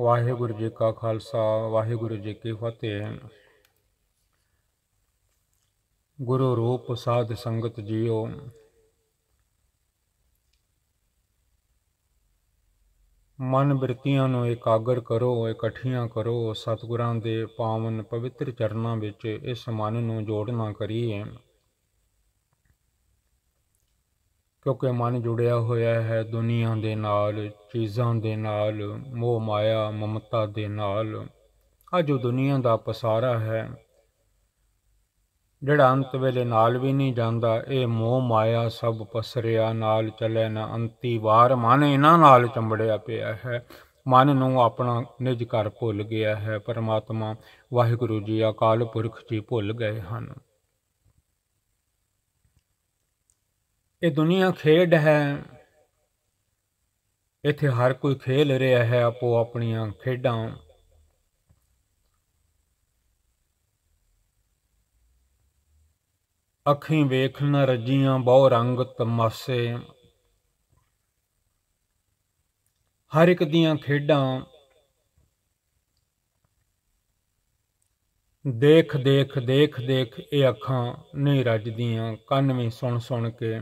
ਵਾਹਿਗੁਰੂ ਜੀ ਕਾ ਖਾਲਸਾ ਵਾਹਿਗੁਰੂ ਜੀ ਕੀ ਫਤਿਹ ਗੁਰੂ ਰੂਪ ਸਾਧ ਸੰਗਤ ਜੀਓ ਮਨ ਬ੍ਰਿਤੀਆਂ ਨੂੰ ਇਕਾਗਰ ਕਰੋ ਇਕੱਠੀਆਂ ਕਰੋ ਸਤਿਗੁਰਾਂ ਦੇ ਪਾਵਨ ਪਵਿੱਤਰ ਚਰਨਾਂ ਵਿੱਚ ਇਸ ਮਨ ਨੂੰ ਜੋੜਨਾ ਕਰੀਏ ਕਿਉਂਕਿ ਮਨ ਜੁੜਿਆ ਹੋਇਆ ਹੈ ਦੁਨੀਆ ਦੇ ਨਾਲ ਚੀਜ਼ਾਂ ਦੇ ਨਾਲ ਮੋਹ ਮਾਇਆ ਮਮਤਾ ਦੇ ਨਾਲ ਆ ਜੋ ਦੁਨੀਆ ਦਾ ਪਸਾਰਾ ਹੈ ਜਿਹੜਾ ਅੰਤ ਵੇਲੇ ਨਾਲ ਵੀ ਨਹੀਂ ਜਾਂਦਾ ਇਹ ਮੋਹ ਮਾਇਆ ਸਭ ਪਸਰਿਆ ਨਾਲ ਚੱਲੇ ਨਾ ਅੰਤੀ ਵਾਰ ਮਨ ਇਹਨਾਂ ਨਾਲ ਚੰਬੜਿਆ ਪਿਆ ਹੈ ਮਨ ਨੂੰ ਆਪਣਾ ਨਿਜ ਘਰ ਭੁੱਲ ਗਿਆ ਹੈ ਪਰਮਾਤਮਾ ਵਾਹਿਗੁਰੂ ਜੀ ਅਕਾਲ ਪੁਰਖ ਜੀ ਭੁੱਲ ਗਏ ਹਨ ਇਹ ਦੁਨੀਆ ਖੇਡ ਹੈ ਇੱਥੇ ਹਰ ਕੋਈ ਖੇਲ ਰਿਹਾ ਹੈ ਆਪੋ ਆਪਣੀਆਂ ਖੇਡਾਂ ਅੱਖੀਂ ਵੇਖਣ ਰੱਜੀਆਂ ਬਹੁ ਰੰਗ ਤਮਾਸੇ ਹਰ ਇੱਕ ਦੀਆਂ ਖੇਡਾਂ ਦੇਖ ਦੇਖ ਦੇਖ ਦੇਖ ਇਹ ਅੱਖਾਂ ਨਹੀਂ ਰੱਜਦੀਆਂ ਕੰਨ ਵੀ ਸੁਣ ਸੁਣ ਕੇ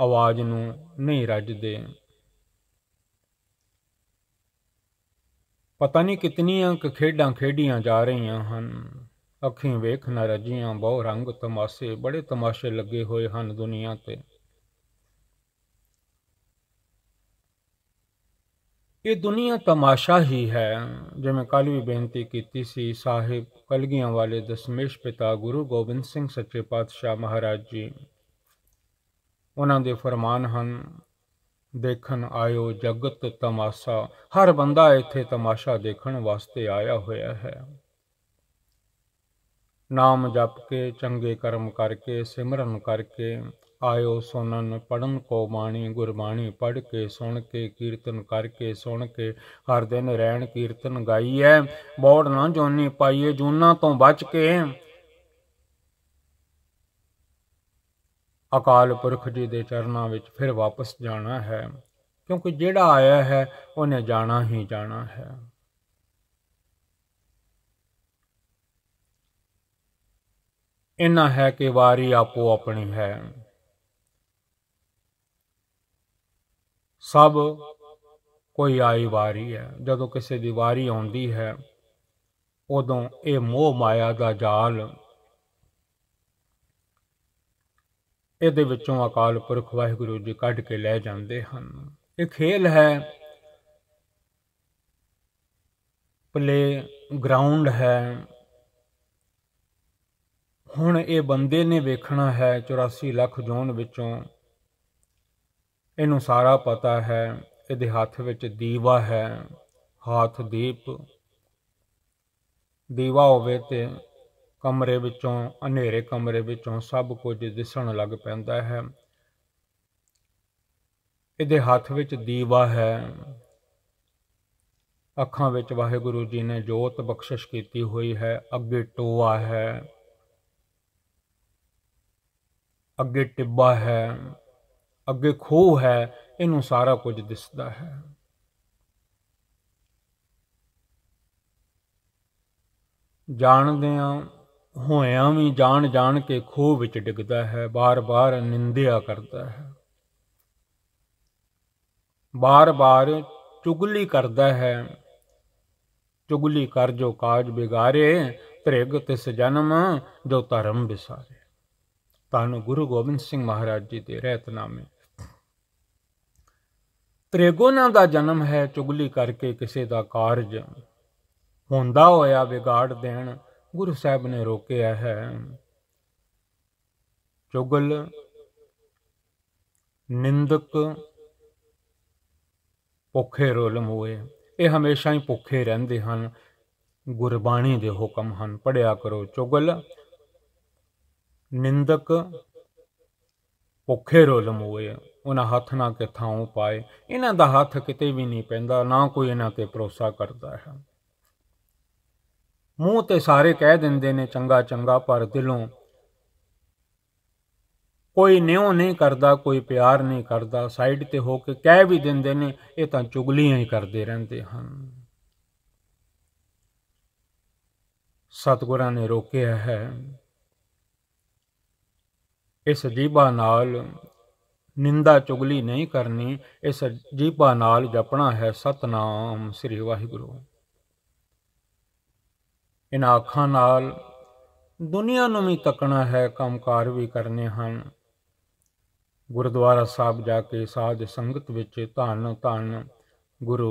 ਆਵਾਜ਼ ਨੂੰ ਨਹੀਂ ਰੱਜਦੇ ਪਤਾ ਨਹੀਂ ਕਿੰਨੀਆਂ ਕ ਖੇਡਾਂ ਖੇਡੀਆਂ ਜਾ ਰਹੀਆਂ ਹਨ ਅੱਖੀਂ ਵੇਖ ਨਾ ਰਜੀਆਂ ਬਹੁ ਰੰਗ ਤਮਾਸ਼ੇ ਬੜੇ ਤਮਾਸ਼ੇ ਲੱਗੇ ਹੋਏ ਹਨ ਦੁਨੀਆ ਤੇ ਇਹ ਦੁਨੀਆ ਤਮਾਸ਼ਾ ਹੀ ਹੈ ਜਿਵੇਂ ਕੱਲ ਵੀ ਬੇਨਤੀ ਕੀਤੀ ਸੀ ਸਾਹਿਬ ਕਲਗੀਆਂ ਵਾਲੇ ਦਸ਼ਮੇਸ਼ ਪਿਤਾ ਗੁਰੂ ਗੋਬਿੰਦ ਸਿੰਘ ਸੱਚੇ ਪਾਤਸ਼ਾਹ ਮਹਾਰਾਜ ਜੀ ਉਹਨਾਂ ਦੇ ਫਰਮਾਨ ਹਨ ਦੇਖਣ ਆਇਓ ਜਗਤ ਤਮਾਸ਼ਾ ਹਰ ਬੰਦਾ ਇੱਥੇ ਤਮਾਸ਼ਾ ਦੇਖਣ ਵਾਸਤੇ ਆਇਆ ਹੋਇਆ ਹੈ ਨਾਮ ਜਪ ਕੇ ਚੰਗੇ ਕਰਮ ਕਰਕੇ ਸਿਮਰਨ ਕਰਕੇ ਆਇਓ ਸੁਣਨ ਪੜਨ ਕੋ ਬਾਣੀ ਗੁਰਬਾਣੀ ਪੜ ਕੇ ਸੁਣ ਕੇ ਕੀਰਤਨ ਕਰਕੇ ਸੁਣ ਕੇ ਹਰ ਦਿਨ ਰਹਿਣ ਕੀਰਤਨ ਗਾਈਐ ਬੋੜ ਨਾ ਜੋਨੀ ਪਾਈਏ ਜੂਨਾ ਤੋਂ ਬਚ ਕੇ ਅਕਾਲ ਪੁਰਖ ਜੀ ਦੇ ਚਰਨਾਂ ਵਿੱਚ ਫਿਰ ਵਾਪਸ ਜਾਣਾ ਹੈ ਕਿਉਂਕਿ ਜਿਹੜਾ ਆਇਆ ਹੈ ਉਹਨੇ ਜਾਣਾ ਹੀ ਜਾਣਾ ਹੈ ਇਨਾ ਹੈ ਕਿ ਵਾਰੀ ਆਪੋ ਆਪਣੀ ਹੈ ਸਭ ਕੋਈ ਆਈ ਵਾਰੀ ਹੈ ਜਦੋਂ ਕਿਸੇ ਦੀ ਵਾਰੀ ਆਉਂਦੀ ਹੈ ਉਦੋਂ ਇਹ ਮੋਹ ਮਾਇਆ ਦਾ ਜਾਲ ਇਹਦੇ ਵਿੱਚੋਂ ਅਕਾਲ ਪੁਰਖ ਵਾਹਿਗੁਰੂ ਜੀ ਕੱਢ ਕੇ ਲੈ ਜਾਂਦੇ ਹਨ ਇਹ ਖੇਲ ਹੈ ਪਲੇ ਗਰਾਊਂਡ ਹੈ ਹੁਣ ਇਹ ਬੰਦੇ ਨੇ ਵੇਖਣਾ ਹੈ 84 ਲੱਖ ਜੋਨ ਵਿੱਚੋਂ ਇਹਨੂੰ ਸਾਰਾ ਪਤਾ ਹੈ ਇਹਦੇ ਹੱਥ ਵਿੱਚ ਦੀਵਾ ਹੈ ਹੱਥ ਦੀਪ ਦੀਵਾ ਹੋਵੇ ਤੇ ਕਮਰੇ ਵਿੱਚੋਂ ਹਨੇਰੇ ਕਮਰੇ ਵਿੱਚੋਂ ਸਭ ਕੁਝ ਦਿਸਣ ਲੱਗ ਪੈਂਦਾ ਹੈ ਇਹਦੇ ਹੱਥ ਵਿੱਚ ਦੀਵਾ ਹੈ ਅੱਖਾਂ ਵਿੱਚ ਵਾਹਿਗੁਰੂ ਜੀ ਨੇ ਜੋਤ ਬਖਸ਼ਿਸ਼ ਕੀਤੀ ਹੋਈ ਹੈ ਅੱਗੇ ਟੋਆ ਹੈ ਅੱਗੇ ਟਿੱਬਾ ਹੈ ਅੱਗੇ ਖੂਹ ਹੈ ਇਹਨੂੰ ਸਾਰਾ ਕੁਝ ਦਿਸਦਾ ਹੈ ਜਾਣਦੇ ਆਂ ਹੋਇਆਂ ਵੀ ਜਾਣ ਜਾਣ ਕੇ ਖੋਹ ਵਿੱਚ ਡਿੱਗਦਾ ਹੈ ਬਾਰ-ਬਾਰ ਨਿੰਦਿਆ ਕਰਦਾ ਹੈ ਬਾਰ-ਬਾਰ ਚੁਗਲੀ ਕਰਦਾ ਹੈ ਚੁਗਲੀ ਕਰ ਜੋ ਕਾਜ ਬਿਗਾਰੇ ਤ੍ਰਿਗ ਤਿਸ ਜਨਮ ਜੋ ਧਰਮ ਵਿਸਾਰੇ ਤਨ ਗੁਰੂ ਗੋਬਿੰਦ ਸਿੰਘ ਮਹਾਰਾਜ ਜੀ ਦੇ ਰਹਿਤਨਾਮੇ ਤ੍ਰਿਗੋਨਾ ਦਾ ਜਨਮ ਹੈ ਚੁਗਲੀ ਕਰਕੇ ਕਿਸੇ ਦਾ ਕਾਰਜ ਹੁੰਦਾ ਹੋਇਆ ਵਿਗਾੜ ਦੇਣ ਗੁਰੂ ਸਾਹਿਬ ਨੇ ਰੋਕਿਆ ਹੈ ਚੁਗਲ ਨਿੰਦਕ ਭੁੱਖੇ ਰੋਲ ਹੋਏ ਇਹ ਹਮੇਸ਼ਾ ਹੀ ਭੁੱਖੇ ਰਹਿੰਦੇ ਹਨ ਗੁਰਬਾਣੀ ਦੇ ਹੁਕਮ ਹਨ ਪੜਿਆ ਕਰੋ ਚੁਗਲ ਨਿੰਦਕ ਭੁੱਖੇ ਰੋਲ ਹੋਏ ਉਹਨਾਂ ਹੱਥ ਨਾਲ ਕਿਥਾਂ ਪਾਏ ਇਹਨਾਂ ਦਾ ਹੱਥ ਕਿਤੇ ਵੀ ਨਹੀਂ ਪੈਂਦਾ ਨਾ ਕੋਈ ਇਹਨਾਂ ਤੇ ਭਰੋਸਾ ਕਰਦਾ ਹੈ ਮੂੰਹ ਤੇ ਸਾਰੇ ਕਹਿ ਦਿੰਦੇ ਨੇ ਚੰਗਾ ਚੰਗਾ ਪਰ ਦਿਲੋਂ ਕੋਈ ਨਿਉ ਨਹੀਂ ਕਰਦਾ ਕੋਈ ਪਿਆਰ ਨਹੀਂ ਕਰਦਾ ਸਾਈਡ ਤੇ ਹੋ ਕੇ ਕਹਿ ਵੀ ਦਿੰਦੇ ਨੇ ਇਹ ਤਾਂ ਚੁਗਲੀਆਂ ਹੀ ਕਰਦੇ ਰਹਿੰਦੇ ਹਨ ਸਤਗੁਰਾਂ ਨੇ ਰੋਕਿਆ ਹੈ ਇਸ ਜੀਬਾ ਨਾਲ ਨਿੰਦਾ ਚੁਗਲੀ ਨਹੀਂ ਕਰਨੀ ਇਸ ਜੀਬਾ ਨਾਲ ਜਪਣਾ ਹੈ ਸਤਨਾਮ ਸ੍ਰੀ ਵਾਹਿਗੁਰੂ ਇਹਨਾਂ ਅੱਖਾਂ ਨਾਲ ਦੁਨੀਆ ਨੂੰ ਵੀ ਤੱਕਣਾ ਹੈ ਕੰਮਕਾਰ ਵੀ ਕਰਨੇ ਹਨ ਗੁਰਦੁਆਰਾ ਸਾਹਿਬ ਜਾ ਕੇ ਸਾਧ ਸੰਗਤ ਵਿੱਚ ਧੰਨ ਧੰਨ ਗੁਰੂ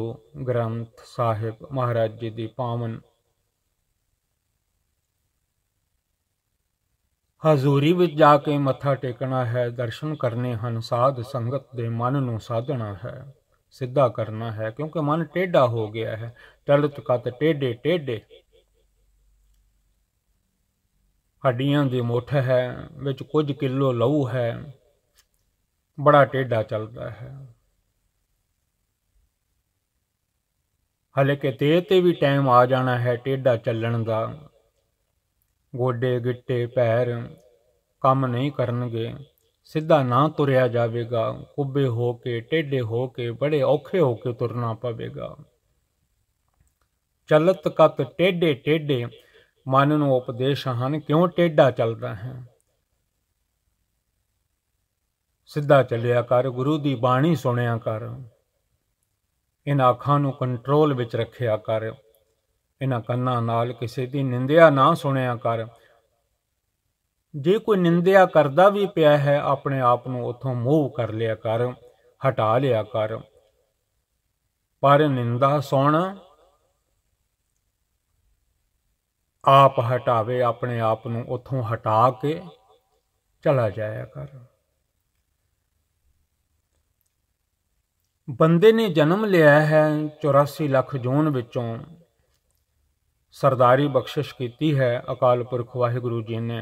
ਗ੍ਰੰਥ ਸਾਹਿਬ ਮਹਾਰਾਜ ਜੀ ਦੀ ਪਾਵਨ ਹਜ਼ੂਰੀ ਵਿੱਚ ਜਾ ਕੇ ਮੱਥਾ ਟੇਕਣਾ ਹੈ ਦਰਸ਼ਨ ਕਰਨੇ ਹਨ ਸਾਧ ਸੰਗਤ ਦੇ ਮਨ ਨੂੰ ਸਾਧਣਾ ਹੈ ਸਿੱਧਾ ਕਰਨਾ ਹੈ ਕਿਉਂਕਿ ਮਨ ਟੇਡਾ ਹੋ ਗਿਆ ਹੈ ਟਲਤ ਕਤ ਟੇਡੇ ਟੇਡੇ ਹੱਡੀਆਂ ਦੀ ਮੁੱਠ ਹੈ ਵਿੱਚ ਕੁਝ ਕਿਲੋ ਲਹੂ ਹੈ ਬੜਾ ਟੇਡਾ ਚੱਲਦਾ ਹੈ ਹਲੇ ਕਿ ਤੇ ਤੇ ਵੀ ਟਾਈਮ ਆ ਜਾਣਾ ਹੈ ਟੇਡਾ ਚੱਲਣ ਦਾ ਗੋਡੇ ਗਿੱਟੇ ਪੈਰ ਕੰਮ ਨਹੀਂ ਕਰਨਗੇ ਸਿੱਧਾ ਨਾ ਤੁਰਿਆ ਜਾਵੇਗਾ ਕੁੱਬੇ ਹੋ ਕੇ ਟੇਡੇ ਹੋ ਕੇ ਬੜੇ ਔਖੇ ਹੋ ਕੇ ਤੁਰਨਾ ਪਵੇਗਾ ਚਲਤ ਕਤ ਟੇਡੇ ਟੇਡੇ ਮਨ ਨੂੰ ਉਪਦੇਸ਼ ਹਨ ਕਿਉਂ ਟੇਡਾ ਚੱਲਦਾ ਹੈ ਸਿੱਧਾ ਚੱਲਿਆ ਕਰ ਗੁਰੂ ਦੀ ਬਾਣੀ ਸੁਣਿਆ ਕਰ ਇਹਨਾਂ ਅੱਖਾਂ ਨੂੰ ਕੰਟਰੋਲ ਵਿੱਚ ਰੱਖਿਆ ਕਰ ਇਹਨਾਂ ਕੰਨਾਂ ਨਾਲ ਕਿਸੇ ਦੀ ਨਿੰਦਿਆ ਨਾ ਸੁਣਿਆ ਕਰ ਜੇ ਕੋਈ ਨਿੰਦਿਆ ਕਰਦਾ ਵੀ ਪਿਆ ਹੈ ਆਪਣੇ ਆਪ ਨੂੰ ਉਥੋਂ ਮੂਵ ਕਰ ਲਿਆ ਕਰ ਹਟਾ ਲਿਆ ਕਰ ਪਰ ਨਿੰਦਾ ਸੁਣ ਆਪ ਹਟਾਵੇ ਆਪਣੇ ਆਪ ਨੂੰ ਉੱਥੋਂ ਹਟਾ ਕੇ ਚਲਾ ਜਾਇਆ ਕਰ ਬੰਦੇ ਨੇ ਜਨਮ ਲਿਆ ਹੈ 84 ਲੱਖ ਜੂਨ ਵਿੱਚੋਂ ਸਰਦਾਰੀ ਬਖਸ਼ਿਸ਼ ਕੀਤੀ ਹੈ ਅਕਾਲ ਪੁਰਖ ਵਾਹਿਗੁਰੂ ਜੀ ਨੇ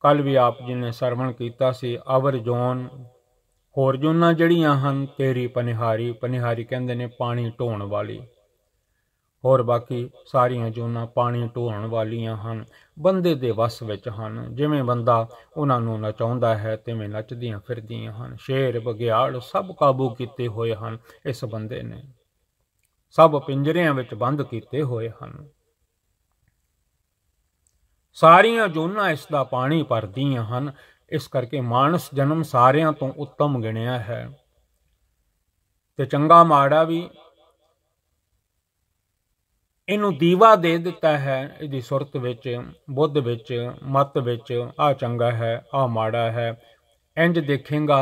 ਕੱਲ ਵੀ ਆਪ ਜੀ ਨੇ ਸਰਵਣ ਕੀਤਾ ਸੀ ਅਵਰ ਜੋਨ ਹੋਰ ਜੋਨਾਂ ਜਿਹੜੀਆਂ ਹਨ ਤੇਰੀ ਪਨਿਹਾਰੀ ਪਨਿਹਾਰੀ ਕਹਿੰਦੇ ਨੇ ਪਾਣੀ ਢੋਣ ਵਾਲੀ ਔਰ ਬਾਕੀ ਸਾਰੀਆਂ ਜੋਨਾਂ ਪਾਣੀ ਢੋਣ ਵਾਲੀਆਂ ਹਨ ਬੰਦੇ ਦੇ ਵਸ ਵਿੱਚ ਹਨ ਜਿਵੇਂ ਬੰਦਾ ਉਹਨਾਂ ਨੂੰ ਨਚਾਉਂਦਾ ਹੈ ਤਿਵੇਂ ਨੱਚਦੀਆਂ ਫਿਰਦੀਆਂ ਹਨ ਸ਼ੇਰ ਬਗਿਆੜ ਸਭ ਕਾਬੂ ਕੀਤੇ ਹੋਏ ਹਨ ਇਸ ਬੰਦੇ ਨੇ ਸਭ ਪਿੰਜਰਿਆਂ ਵਿੱਚ ਬੰਦ ਕੀਤੇ ਹੋਏ ਹਨ ਸਾਰੀਆਂ ਜੋਨਾਂ ਇਸ ਦਾ ਪਾਣੀ ਭਰਦੀਆਂ ਹਨ ਇਸ ਕਰਕੇ ਮਾਨਸ ਜਨਮ ਸਾਰਿਆਂ ਤੋਂ ਉੱਤਮ ਗਿਣਿਆ ਹੈ ਤੇ ਚੰਗਾ ਮਾੜਾ ਵੀ ਇਹਨੂੰ ਦੀਵਾ ਦੇ ਦਿੱਤਾ ਹੈ ਇਹਦੀ ਸੁਰਤ ਵਿੱਚ ਬੁੱਧ ਵਿੱਚ ਮਤ ਵਿੱਚ ਆ ਚੰਗਾ ਹੈ ਆ ਮਾੜਾ ਹੈ ਇੰਜ ਦੇਖੇਗਾ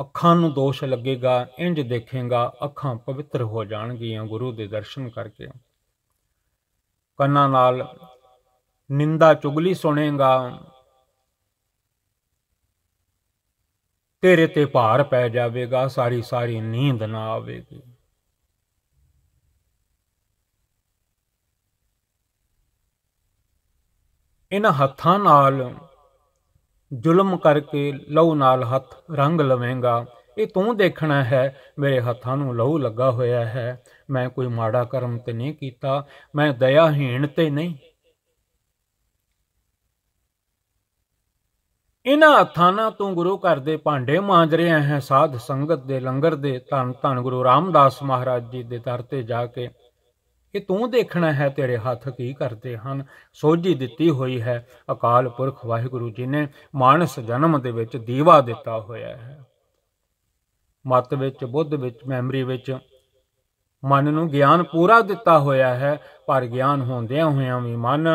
ਅੱਖਾਂ ਨੂੰ ਦੋਸ਼ ਲੱਗੇਗਾ ਇੰਜ ਦੇਖੇਗਾ ਅੱਖਾਂ ਪਵਿੱਤਰ ਹੋ ਜਾਣਗੀਆਂ ਗੁਰੂ ਦੇ ਦਰਸ਼ਨ ਕਰਕੇ ਕੰਨਾਂ ਨਾਲ ਨਿੰਦਾ ਚੁਗਲੀ ਸੁਣੇਗਾ ਤੇਰੇ ਤੇ ਭਾਰ ਪੈ ਜਾਵੇਗਾ ਸਾਰੀ ਸਾਰੀ ਨੀਂਦ ਨਾ ਆਵੇਗੀ ਇਹਨਾਂ ਹੱਥਾਂ ਨਾਲ ਜ਼ੁਲਮ ਕਰਕੇ ਲਹੂ ਨਾਲ ਹੱਥ ਰੰਗ ਲਵੇਂਗਾ ਇਹ ਤੂੰ ਦੇਖਣਾ ਹੈ ਮੇਰੇ ਹੱਥਾਂ ਨੂੰ ਲਹੂ ਲੱਗਾ ਹੋਇਆ ਹੈ ਮੈਂ ਕੋਈ ਮਾੜਾ ਕਰਮ ਤੇ ਨਹੀਂ ਕੀਤਾ ਮੈਂ ਦਇਆਹੀਣ ਤੇ ਨਹੀਂ ਇਹਨਾਂ ਹੱਥਾਂ ਨਾਲ ਤੂੰ ਗੁਰੂ ਘਰ ਦੇ ਭਾਂਡੇ ਮਾਂਜ ਰਿਹਾ ਹੈ ਸਾਧ ਸੰਗਤ ਦੇ ਲੰਗਰ ਦੇ ਧੰਨ ਧੰਨ ਗੁਰੂ ਰਾਮਦਾਸ ਮਹਾਰਾਜ ਜੀ ਦੇ ਦਰ ਤੇ ਜਾ ਕੇ ਕਿ ਤੂੰ ਦੇਖਣਾ ਹੈ ਤੇਰੇ ਹੱਥ ਕੀ ਕਰਦੇ ਹਨ ਸੋਝੀ ਦਿੱਤੀ ਹੋਈ ਹੈ ਅਕਾਲ ਪੁਰਖ ਵਾਹਿਗੁਰੂ ਜੀ ਨੇ ਮਾਨਸ ਜਨਮ ਦੇ ਵਿੱਚ ਦੀਵਾ ਦਿੱਤਾ ਹੋਇਆ ਹੈ ਮਤ ਵਿੱਚ ਬੁੱਧ ਵਿੱਚ ਮੈਮਰੀ ਵਿੱਚ ਮਨ ਨੂੰ ਗਿਆਨ ਪੂਰਾ ਦਿੱਤਾ ਹੋਇਆ ਹੈ ਪਰ ਗਿਆਨ ਹੁੰਦਿਆਂ ਹੋਇਆਂ ਵੀ ਮਨ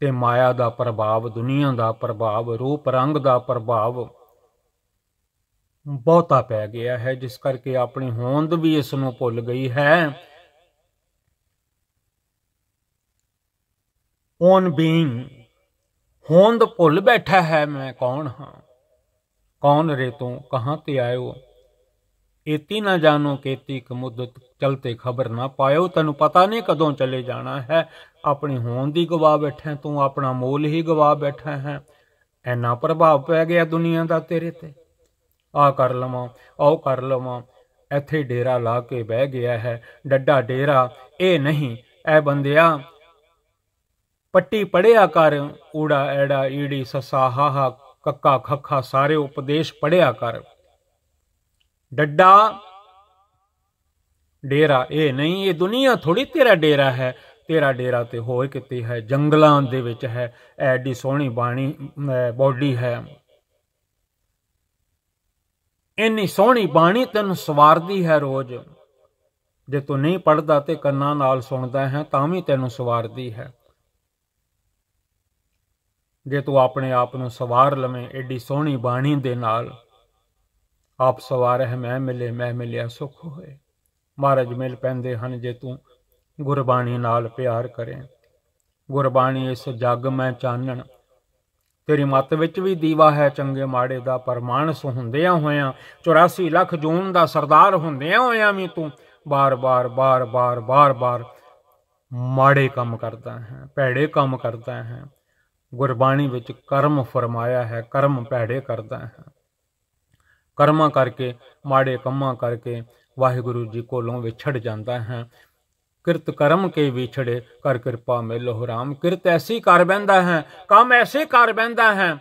ਤੇ ਮਾਇਆ ਦਾ ਪ੍ਰਭਾਵ ਦੁਨੀਆ ਦਾ ਪ੍ਰਭਾਵ ਰੂਪ ਰੰਗ ਦਾ ਪ੍ਰਭਾਵ ਬਹੁਤਾ ਪੈ ਗਿਆ ਹੈ ਜਿਸ ਕਰਕੇ ਆਪਣੀ ਹੋਂਦ ਵੀ ਇਸ ਨੂੰ ਭੁੱਲ ਗਈ ਹੈ ਓਨ ਬੀਇੰਗ ਹੋਂਦ ਭੁੱਲ ਬੈਠਾ ਹੈ ਮੈਂ ਕੌਣ ਹਾਂ ਕੌਣ ਰੇ ਤੂੰ ਕਹਾਂ ਤੇ ਆਇਓ ਇਤੀ ਨਾ ਜਾਣੋ ਕੀਤੀ ਇੱਕ ਮੁੱਦਤ ਚਲਤੇ ਖਬਰ ਨਾ ਪਾਇਓ ਤੈਨੂੰ ਪਤਾ ਨਹੀਂ ਕਦੋਂ ਚਲੇ ਜਾਣਾ ਹੈ ਆਪਣੀ ਹੋਂਦ ਦੀ ਗਵਾ ਬੈਠਾ ਤੂੰ ਆਪਣਾ ਮੋਲ ਹੀ ਗਵਾ ਬੈਠਾ ਹੈ ਐਨਾ ਪ੍ਰਭਾਵ ਪੈ ਗਿਆ ਦੁਨੀਆ ਦਾ ਤੇਰੇ ਤੇ ਆ ਕਰ ਲਵਾਂ ਆਉ ਕਰ ਲਵਾਂ ਇੱਥੇ ਡੇਰਾ ਲਾ ਕੇ ਬਹਿ ਗਿਆ ਹੈ ਡੱਡਾ ਡੇਰਾ ਇਹ ਨਹੀਂ ਐ ਬੰਦਿਆ ਪੱਟੀ ਪੜਿਆ ਕਰ ਊੜਾ ਐੜਾ ਈੜੀ ਸਸਾ ਹਾ ਕੱਕਾ ਖੱਖਾ ਸਾਰੇ ਉਪਦੇਸ਼ ਪੜਿਆ ਕਰ ਡੱਡਾ ਡੇਰਾ ਇਹ ਨਹੀਂ ਇਹ ਦੁਨੀਆ ਥੋੜੀ ਤੇਰਾ ਡੇਰਾ ਹੈ ਤੇਰਾ ਡੇਰਾ ਤੇ ਹੋਏ ਕਿਤੇ ਹੈ ਜੰਗਲਾਂ ਦੇ ਵਿੱਚ ਹੈ ਐਡੀ ਸੋਹਣੀ ਬਾਣੀ ਬੋਡੀ ਹੈ ਇੰਨੀ ਸੋਹਣੀ ਬਾਣੀ ਤੈਨੂੰ ਸਵਾਰਦੀ ਹੈ ਰੋਜ਼ ਜੇ ਤੂੰ ਨਹੀਂ ਪੜਦਾ ਤੇ ਕੰਨਾਂ ਨਾਲ ਸੁਣਦਾ ਹੈ ਤਾਂ ਵੀ ਤੈਨੂੰ ਸਵਾਰਦੀ ਹੈ ਜੇ ਤੂੰ ਆਪਣੇ ਆਪ ਨੂੰ ਸਵਾਰ ਲਵੇਂ ਏਡੀ ਸੋਹਣੀ ਬਾਣੀ ਦੇ ਨਾਲ ਆਪ ਸਵਾਰ ਹੈ ਮੈਂ ਮਿਲੇ ਮੈਂ ਮਿਲਿਆ ਸੁਖ ਹੋਏ ਮਹਾਰਾਜ ਮਿਲ ਪੈਂਦੇ ਹਨ ਜੇ ਤੂੰ ਗੁਰਬਾਣੀ ਨਾਲ ਪਿਆਰ ਕਰੇ ਗੁਰਬਾਣੀ ਇਸ ਜਗ ਮੈਂ ਚਾਨਣ ਤੇਰੀ ਮੱਤ ਵਿੱਚ ਵੀ ਦੀਵਾ ਹੈ ਚੰਗੇ ਮਾੜੇ ਦਾ ਪਰਮਾਨਸ ਹੁੰਦਿਆਂ ਹੋਇਆਂ 84 ਲੱਖ ਜੂਨ ਦਾ ਸਰਦਾਰ ਹੁੰਦਿਆਂ ਹੋਇਆਂ ਵੀ ਤੂੰ ਬਾਰ-ਬਾਰ ਬਾਰ-ਬਾਰ ਬਾਰ-ਬਾਰ ਮਾੜੇ ਕੰਮ ਕਰਦਾ ਹੈ ਭੈੜੇ ਕੰਮ ਕਰਦਾ ਹੈ ਗੁਰਬਾਣੀ ਵਿੱਚ ਕਰਮ ਫਰਮਾਇਆ ਹੈ ਕਰਮ ਭੈੜੇ ਕਰਦਾ ਹੈ ਕਰਮਾ ਕਰਕੇ ਮਾੜੇ ਕੰਮਾਂ ਕਰਕੇ ਵਾਹਿਗੁਰੂ ਜੀ ਕੋਲੋਂ ਵਿਛੜ ਜਾਂਦਾ ਹੈ ਕਿਰਤ ਕਰਮ ਕੇ ਵਿਛੜੇ ਕਰ ਕਿਰਪਾ ਮੇ ਰਾਮ ਕਿਰਤ ਐਸੀ ਕਰ ਬੈੰਦਾ ਹੈ ਕੰਮ ਐਸੇ ਕਰ ਬੈੰਦਾ ਹੈ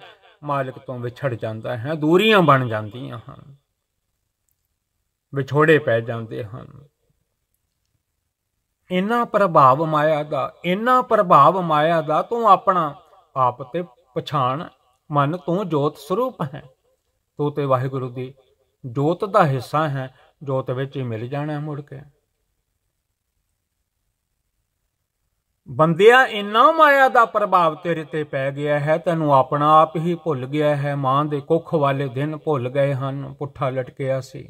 ਮਾਲਕ ਤੋਂ ਵਿਛੜ ਜਾਂਦਾ ਹੈ ਦੂਰੀਆਂ ਬਣ ਜਾਂਦੀਆਂ ਹਨ ਵਿਛੋੜੇ ਪੈ ਜਾਂਦੇ ਹਨ ਇਨਾ ਪ੍ਰਭਾਵ ਮਾਇਆ ਦਾ ਇਨਾ ਪ੍ਰਭਾਵ ਮਾਇਆ ਦਾ ਤੂੰ ਆਪਣਾ ਆਪ ਤੇ ਪਛਾਣ ਮਨ ਤੂੰ ਜੋਤ ਸਰੂਪ ਹੈ ਤੂ ਤੇ ਵਾਹਿਗੁਰੂ ਦੀ ਜੋਤ ਦਾ ਹਿੱਸਾ ਹੈ ਜੋਤ ਵਿੱਚ ਹੀ ਮਿਲ ਜਾਣਾ ਮੁੜ ਕੇ ਬੰਦਿਆ ਇੰਨਾ ਮਾਇਆ ਦਾ ਪ੍ਰਭਾਵ ਤੇਰੇ ਤੇ ਪੈ ਗਿਆ ਹੈ ਤੈਨੂੰ ਆਪਣਾ ਆਪ ਹੀ ਭੁੱਲ ਗਿਆ ਹੈ ਮਾਂ ਦੇ ਕੁੱਖ ਵਾਲੇ ਦਿਨ ਭੁੱਲ ਗਏ ਹਨ ਪੁੱਠਾ ਲਟਕਿਆ ਸੀ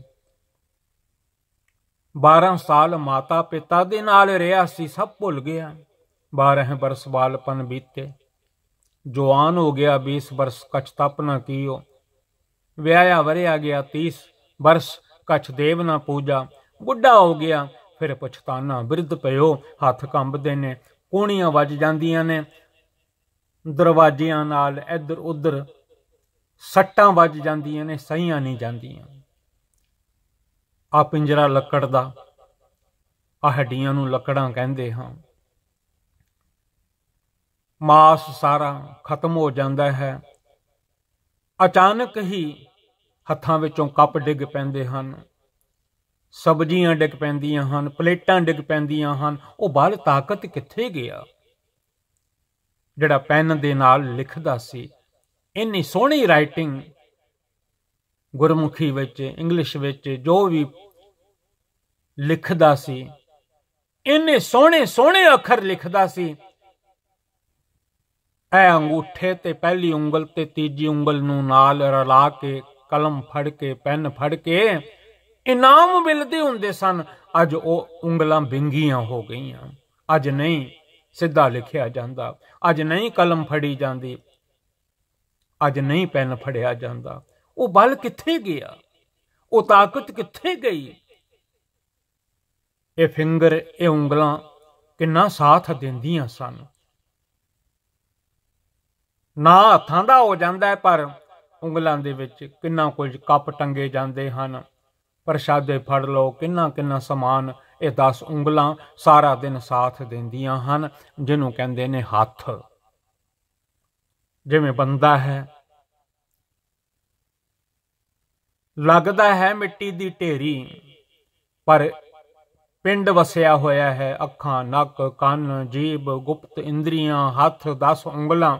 12 ਸਾਲ ਮਾਤਾ ਪਿਤਾ ਦੇ ਨਾਲ ਰਿਹਾ ਸੀ ਸਭ ਭੁੱਲ ਗਿਆ 12 ਬਰਸ ਬਾਲਪਨ ਬੀਤੇ ਜਵਾਨ ਹੋ ਗਿਆ 20 ਬਰਸ ਕਛ ਤਪ ਨਾ ਕੀਓ ਵਿਆਹਿਆ ਵਰਿਆ ਗਿਆ 30 ਬਰਸ ਕਛ ਦੇਵ ਨਾ ਪੂਜਾ ਬੁੱਢਾ ਹੋ ਗਿਆ ਫਿਰ ਪਛਤਾਨਾ ਬਿਰਧ ਪਇਓ ਹੱਥ ਕੰਬਦੇ ਨੇ ਕੋਣੀਆਂ ਵੱਜ ਜਾਂਦੀਆਂ ਨੇ ਦਰਵਾਜ਼ਿਆਂ ਨਾਲ ਇੱਧਰ ਉੱਧਰ ਸੱਟਾਂ ਵੱਜ ਜਾਂਦੀਆਂ ਨੇ ਸਹੀਆਂ ਨਹੀਂ ਜਾਂਦੀਆਂ ਆ ਪਿੰਜਰਾ ਲੱਕੜ ਦਾ ਆ ਹੱਡੀਆਂ ਨੂੰ ਲੱਕੜਾਂ ਕਹਿੰਦੇ ਹਾਂ ਮਾਸ ਸਾਰਾ ਖਤਮ ਹੋ ਜਾਂਦਾ ਹੈ ਅਚਾਨਕ ਹੀ ਹੱਥਾਂ ਵਿੱਚੋਂ ਕੱਪ ਡਿੱਗ ਪੈਂਦੇ ਹਨ ਸਬਜ਼ੀਆਂ ਡਿੱਗ ਪੈਂਦੀਆਂ ਹਨ ਪਲੇਟਾਂ ਡਿੱਗ ਪੈਂਦੀਆਂ ਹਨ ਉਹ ਬਲ ਤਾਕਤ ਕਿੱਥੇ ਗਿਆ ਜਿਹੜਾ ਪੈਨ ਦੇ ਨਾਲ ਲਿਖਦਾ ਸੀ ਇੰਨੀ ਸੋਹਣੀ ਰਾਈਟਿੰਗ ਗੁਰਮੁਖੀ ਵਿੱਚ ਇੰਗਲਿਸ਼ ਵਿੱਚ ਜੋ ਵੀ ਲਿਖਦਾ ਸੀ ਇੰਨੇ ਸੋਹਣੇ ਸੋਹਣੇ ਅੱਖਰ ਲਿਖਦਾ ਸੀ ਐ ਅੰਗੂਠੇ ਤੇ ਪਹਿਲੀ ਉਂਗਲ ਤੇ ਤੀਜੀ ਉਂਗਲ ਨੂੰ ਨਾਲ ਰਲਾ ਕੇ ਕਲਮ ਫੜ ਕੇ ਪੈਨ ਫੜ ਕੇ ਇਨਾਮ ਮਿਲਦੇ ਹੁੰਦੇ ਸਨ ਅੱਜ ਉਹ ਉਂਗਲਾਂ ਬਿੰਗੀਆਂ ਹੋ ਗਈਆਂ ਅੱਜ ਨਹੀਂ ਸਿੱਧਾ ਲਿਖਿਆ ਜਾਂਦਾ ਅੱਜ ਨਹੀਂ ਕਲਮ ਫੜੀ ਜਾਂਦੀ ਅੱਜ ਨਹੀਂ ਪੈਨ ਫੜਿਆ ਜਾਂਦਾ ਉਹ ਬਲ ਕਿੱਥੇ ਗਿਆ ਉਹ ਤਾਕਤ ਕਿੱਥੇ ਗਈ ਇਹ ਫਿੰਗਰ ਇਹ ਉਂਗਲਾਂ ਕਿੰਨਾ ਸਾਥ ਦਿੰਦੀਆਂ ਸਨ ਨਾ ਹੱਥਾਂ ਦਾ ਹੋ ਜਾਂਦਾ ਪਰ ਉਂਗਲਾਂ ਦੇ ਵਿੱਚ ਕਿੰਨਾ ਕੁਝ ਕੱਪ ਟੰਗੇ ਜਾਂਦੇ ਹਨ ਪ੍ਰਸ਼ਾਦੇ ਫੜ ਲਓ ਕਿੰਨਾ ਕਿੰਨਾ ਸਮਾਨ ਇਹ 10 ਉਂਗਲਾਂ ਸਾਰਾ ਦਿਨ ਸਾਥ ਦਿੰਦੀਆਂ ਹਨ ਜਿਹਨੂੰ ਕਹਿੰਦੇ ਨੇ ਹੱਥ ਜਿਵੇਂ ਬੰਦਾ ਹੈ ਲੱਗਦਾ ਹੈ ਮਿੱਟੀ ਦੀ ਢੇਰੀ ਪਰ ਪਿੰਡ ਵਸਿਆ ਹੋਇਆ ਹੈ ਅੱਖਾਂ ਨੱਕ ਕੰਨ ਜੀਬ ਗੁਪਤ ਇੰਦਰੀਆਂ ਹੱਥ 10 ਉਂਗਲਾਂ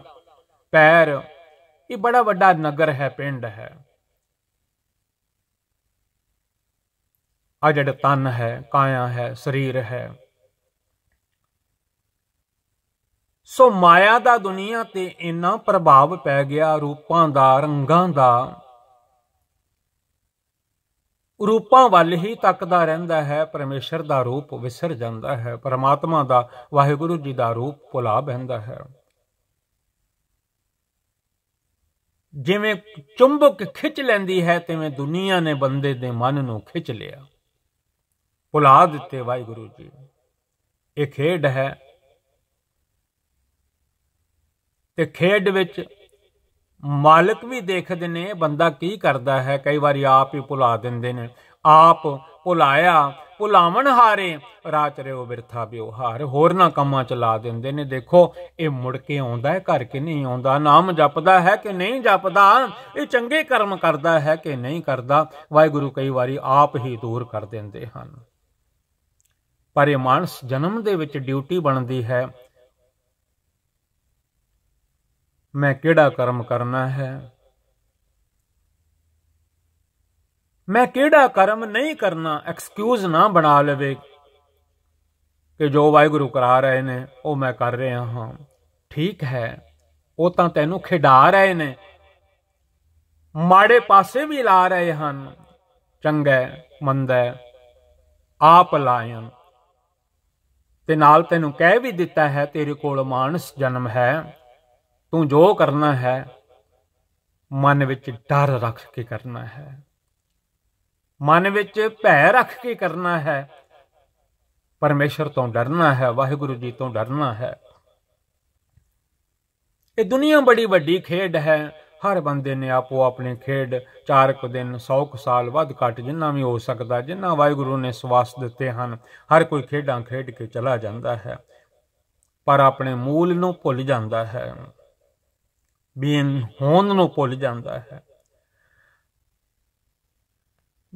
ਪੈਰ ਇਹ ਬੜਾ ਵੱਡਾ ਨਗਰ ਹੈ ਪਿੰਡ ਹੈ ਆ ਜਿਹੜਾ ਤਨ ਹੈ ਕਾਇਆ ਹੈ ਸਰੀਰ ਹੈ ਸੋ ਮਾਇਆ ਦਾ ਦੁਨੀਆ ਤੇ ਇੰਨਾ ਪ੍ਰਭਾਵ ਪੈ ਗਿਆ ਰੂਪਾਂ ਦਾ ਰੰਗਾਂ ਦਾ ਰੂਪਾਂ ਵੱਲ ਹੀ ਤੱਕਦਾ ਰਹਿੰਦਾ ਹੈ ਪਰਮੇਸ਼ਰ ਦਾ ਰੂਪ ਵਿਸਰ ਜਾਂਦਾ ਹੈ ਪਰਮਾਤਮਾ ਦਾ ਵਾਹਿਗੁਰੂ ਜੀ ਦਾ ਰੂਪ ਭੁਲਾ ਬਹਿੰਦਾ ਹੈ ਜਿਵੇਂ ਚੁੰਬਕ ਖਿੱਚ ਲੈਂਦੀ ਹੈ ਤਿਵੇਂ ਦੁਨੀਆ ਨੇ ਬੰਦੇ ਦੇ ਮਨ ਨੂੰ ਖਿੱਚ ਲਿਆ ਭੁਲਾ ਦਿੱਤੇ ਵਾਹਿਗੁਰੂ ਜੀ ਇਹ ਖੇਡ ਹੈ ਤੇ ਖੇਡ ਵਿੱਚ ਮਾਲਕ ਵੀ ਦੇਖਦੇ ਨੇ ਬੰਦਾ ਕੀ ਕਰਦਾ ਹੈ ਕਈ ਵਾਰੀ ਆਪ ਹੀ ਭੁਲਾ ਦਿੰਦੇ ਨੇ ਆਪ ਭੁਲਾਇਆ ਭੁਲਾਵਣ ਹਾਰੇ ਰਾਤ ਰਿਓ ਬਿਰਥਾ ਬਿਵਹਾਰ ਹੋਰ ਨਾ ਕੰਮਾਂ ਚ ਲਾ ਦਿੰਦੇ ਨੇ ਦੇਖੋ ਇਹ ਮੁੜ ਕੇ ਆਉਂਦਾ ਹੈ ਘਰ ਕਿ ਨਹੀਂ ਆਉਂਦਾ ਨਾਮ ਜਪਦਾ ਹੈ ਕਿ ਨਹੀਂ ਜਪਦਾ ਇਹ ਚੰਗੇ ਕਰਮ ਕਰਦਾ ਹੈ ਕਿ ਨਹੀਂ ਕਰਦਾ ਵਾਹਿਗੁਰੂ ਕਈ ਵਾਰੀ ਆਪ ਹੀ ਦੂਰ ਕਰ ਦਿੰਦੇ ਹਨ ਪਰ ਇਹ ਮਾਨਸ ਜਨਮ ਦੇ ਵਿੱਚ ਡਿਊਟੀ ਬਣਦੀ ਹੈ ਮੈਂ ਕਿਹੜਾ ਕਰਮ ਕਰਨਾ ਹੈ ਮੈਂ ਕਿਹੜਾ ਕਰਮ ਨਹੀਂ ਕਰਨਾ ਐਕਸਕਿਊਜ਼ ਨਾ ਬਣਾ ਲਵੇ ਕਿ ਜੋ ਵਾਹਿਗੁਰੂ ਕਰਾ ਰਹੇ ਨੇ ਉਹ ਮੈਂ ਕਰ ਰਿਹਾ ਹਾਂ ਠੀਕ ਹੈ ਉਹ ਤਾਂ ਤੈਨੂੰ ਖਿਡਾ ਰਹੇ ਨੇ ਮਾੜੇ ਪਾਸੇ ਵੀ ਲਾ ਰਹੇ ਹਨ ਚੰਗਾ ਮੰਦਾ ਆਪ ਲਾਇਨ ਤੇ ਨਾਲ ਤੈਨੂੰ ਕਹਿ ਵੀ ਦਿੱਤਾ ਹੈ ਤੇਰੇ ਕੋਲ ਮਾਨਸ ਜਨਮ ਹੈ ਤੂੰ ਜੋ ਕਰਨਾ ਹੈ ਮਨ ਵਿੱਚ ਡਰ ਰੱਖ ਕੇ ਕਰਨਾ ਹੈ ਮਨ ਵਿੱਚ ਭੈ ਰੱਖ ਕੇ ਕਰਨਾ ਹੈ ਪਰਮੇਸ਼ਰ ਤੋਂ ਡਰਨਾ ਹੈ ਵਾਹਿਗੁਰੂ ਜੀ ਤੋਂ ਡਰਨਾ ਹੈ ਇਹ ਦੁਨੀਆ ਬੜੀ ਵੱਡੀ ਖੇਡ ਹੈ ਹਰ ਬੰਦੇ ਨੇ ਆਪੋ ਆਪਣੇ ਖੇਡ ਚਾਰ ਕੁ ਦਿਨ 100 ਕੁ ਸਾਲ ਵੱਧ ਘਟ ਜਿੰਨਾ ਵੀ ਹੋ ਸਕਦਾ ਜਿੰਨਾ ਵਾਹਿਗੁਰੂ ਨੇ ਸਵਾਸ ਦਿੱਤੇ ਹਨ ਹਰ ਕੋਈ ਖੇਡਾਂ ਖੇਡ ਕੇ ਚਲਾ ਜਾਂਦਾ ਹੈ ਪਰ ਆਪਣੇ ਮੂਲ ਨੂੰ ਭੁੱਲ ਜਾਂਦਾ ਹੈ ਬੀਨ ਹੋਂਦ ਨੂੰ ਭੁੱਲ ਜਾਂਦਾ ਹੈ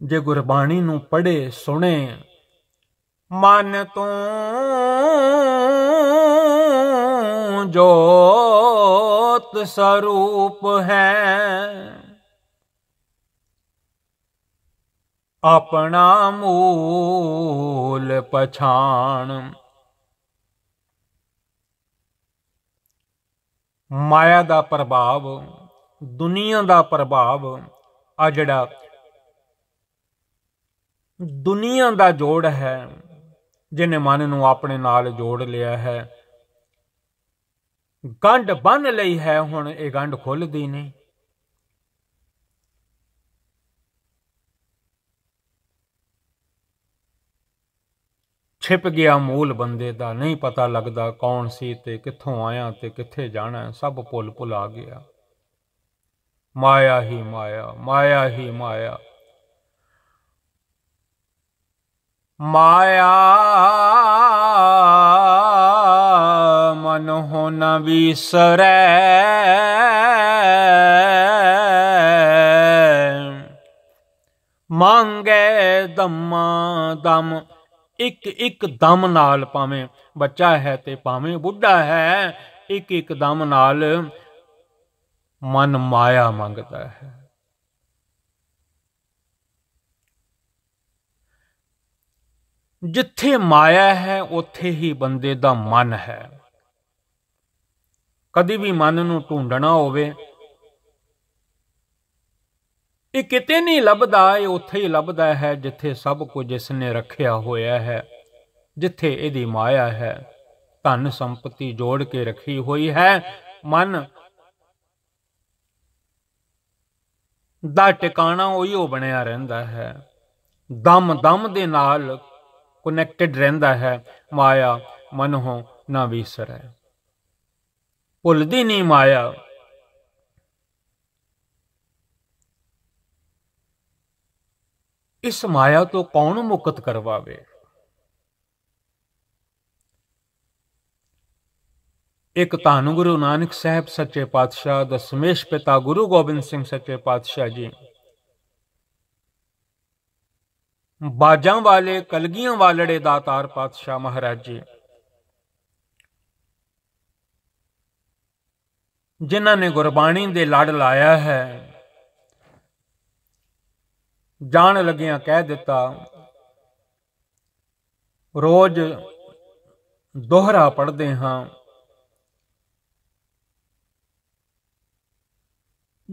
ਜੇ ਗੁਰਬਾਣੀ ਨੂੰ ਪੜੇ ਸੁਣੇ ਮਨ ਤੋਂ ਜੋਤ ਸਰੂਪ ਹੈ ਆਪਣਾ ਮੂਲ ਪਛਾਣ ਮਾਇਆ ਦਾ ਪ੍ਰਭਾਵ ਦੁਨੀਆ ਦਾ ਪ੍ਰਭਾਵ ਆ ਜਿਹੜਾ ਦੁਨੀਆ ਦਾ ਜੋੜ ਹੈ ਜਿਨੇ ਮਨ ਨੂੰ ਆਪਣੇ ਨਾਲ ਜੋੜ ਲਿਆ ਹੈ ਗੰਢ ਬੰਨ ਲਈ ਹੈ ਹੁਣ ਇਹ ਗੰਢ ਖੁੱਲਦੀ ਨਹੀਂ ਛਿਪ ਗਿਆ ਮੂਲ ਬੰਦੇ ਦਾ ਨਹੀਂ ਪਤਾ ਲੱਗਦਾ ਕੌਣ ਸੀ ਤੇ ਕਿੱਥੋਂ ਆਇਆ ਤੇ ਕਿੱਥੇ ਜਾਣਾ ਸਭ ਭੁੱਲ ਭੁਲਾ ਗਿਆ ਮਾਇਆ ਹੀ ਮਾਇਆ ਮਾਇਆ ਹੀ ਮਾਇਆ ਮਾਇਆ ਮਨ ਹੋ ਨ ਵਿਸਰੈ ਮੰਗੇ ਦਮਾ ਦਮ ਇੱਕ ਇੱਕ ਦਮ ਨਾਲ ਪਾਵੇਂ ਬੱਚਾ ਹੈ ਤੇ ਪਾਵੇਂ ਬੁੱਢਾ ਹੈ ਇੱਕ ਇੱਕ ਦਮ ਨਾਲ ਮਨ ਮਾਇਆ ਮੰਗਦਾ ਹੈ ਜਿੱਥੇ ਮਾਇਆ ਹੈ ਉੱਥੇ ਹੀ ਬੰਦੇ ਦਾ ਮਨ ਹੈ ਕਦੀ ਵੀ ਮਨ ਨੂੰ ਢੂੰਡਣਾ ਹੋਵੇ ਇਹ ਕਿਤੇ ਨਹੀਂ ਲੱਭਦਾ ਇਹ ਉੱਥੇ ਹੀ ਲੱਭਦਾ ਹੈ ਜਿੱਥੇ ਸਭ ਕੁਝ ਇਸ ਨੇ ਰੱਖਿਆ ਹੋਇਆ ਹੈ ਜਿੱਥੇ ਇਹਦੀ ਮਾਇਆ ਹੈ ਧਨ ਸੰਪਤੀ ਜੋੜ ਕੇ ਰੱਖੀ ਹੋਈ ਹੈ ਮਨ ਦਾ ਟਿਕਾਣਾ ਉਹੀ ਉਹ ਬਣਿਆ ਰਹਿੰਦਾ ਹੈ ਦਮ ਦਮ ਦੇ ਨਾਲ ਕਨੈਕਟਡ ਰਹਿੰਦਾ ਹੈ ਮਾਇਆ ਮਨੋਂ ਨਾ ਵਿਸਰੈ ਭੁੱਲਦੀ ਨਹੀਂ ਮਾਇਆ ਇਸ ਮਾਇਆ ਤੋਂ ਕੌਣ ਮੁਕਤ ਕਰਵਾਵੇ ਇੱਕ ਧੰਨ ਗੁਰੂ ਨਾਨਕ ਸਾਹਿਬ ਸੱਚੇ ਪਾਤਸ਼ਾਹ ਦਸਮੇਸ਼ ਪਿਤਾ ਗੁਰੂ ਗੋਬਿੰਦ ਸਿੰਘ ਸੱਚੇ ਪਾਤਸ਼ਾਹ ਜੀ ਬਾਜਾਂ ਵਾਲੇ ਕਲਗੀਆਂ ਵਾਲੜੇ ਦਾ ਤਾਰ ਪਾਤਸ਼ਾਹ ਮਹਾਰਾਜੇ ਜਿਨ੍ਹਾਂ ਨੇ ਗੁਰਬਾਣੀ ਦੇ ਲੜ ਲਾਇਆ ਹੈ ਜਾਣ ਲੱਗਿਆਂ ਕਹਿ ਦਿੱਤਾ ਰੋਜ਼ ਦੋਹਰਾ ਪੜਦੇ ਹਾਂ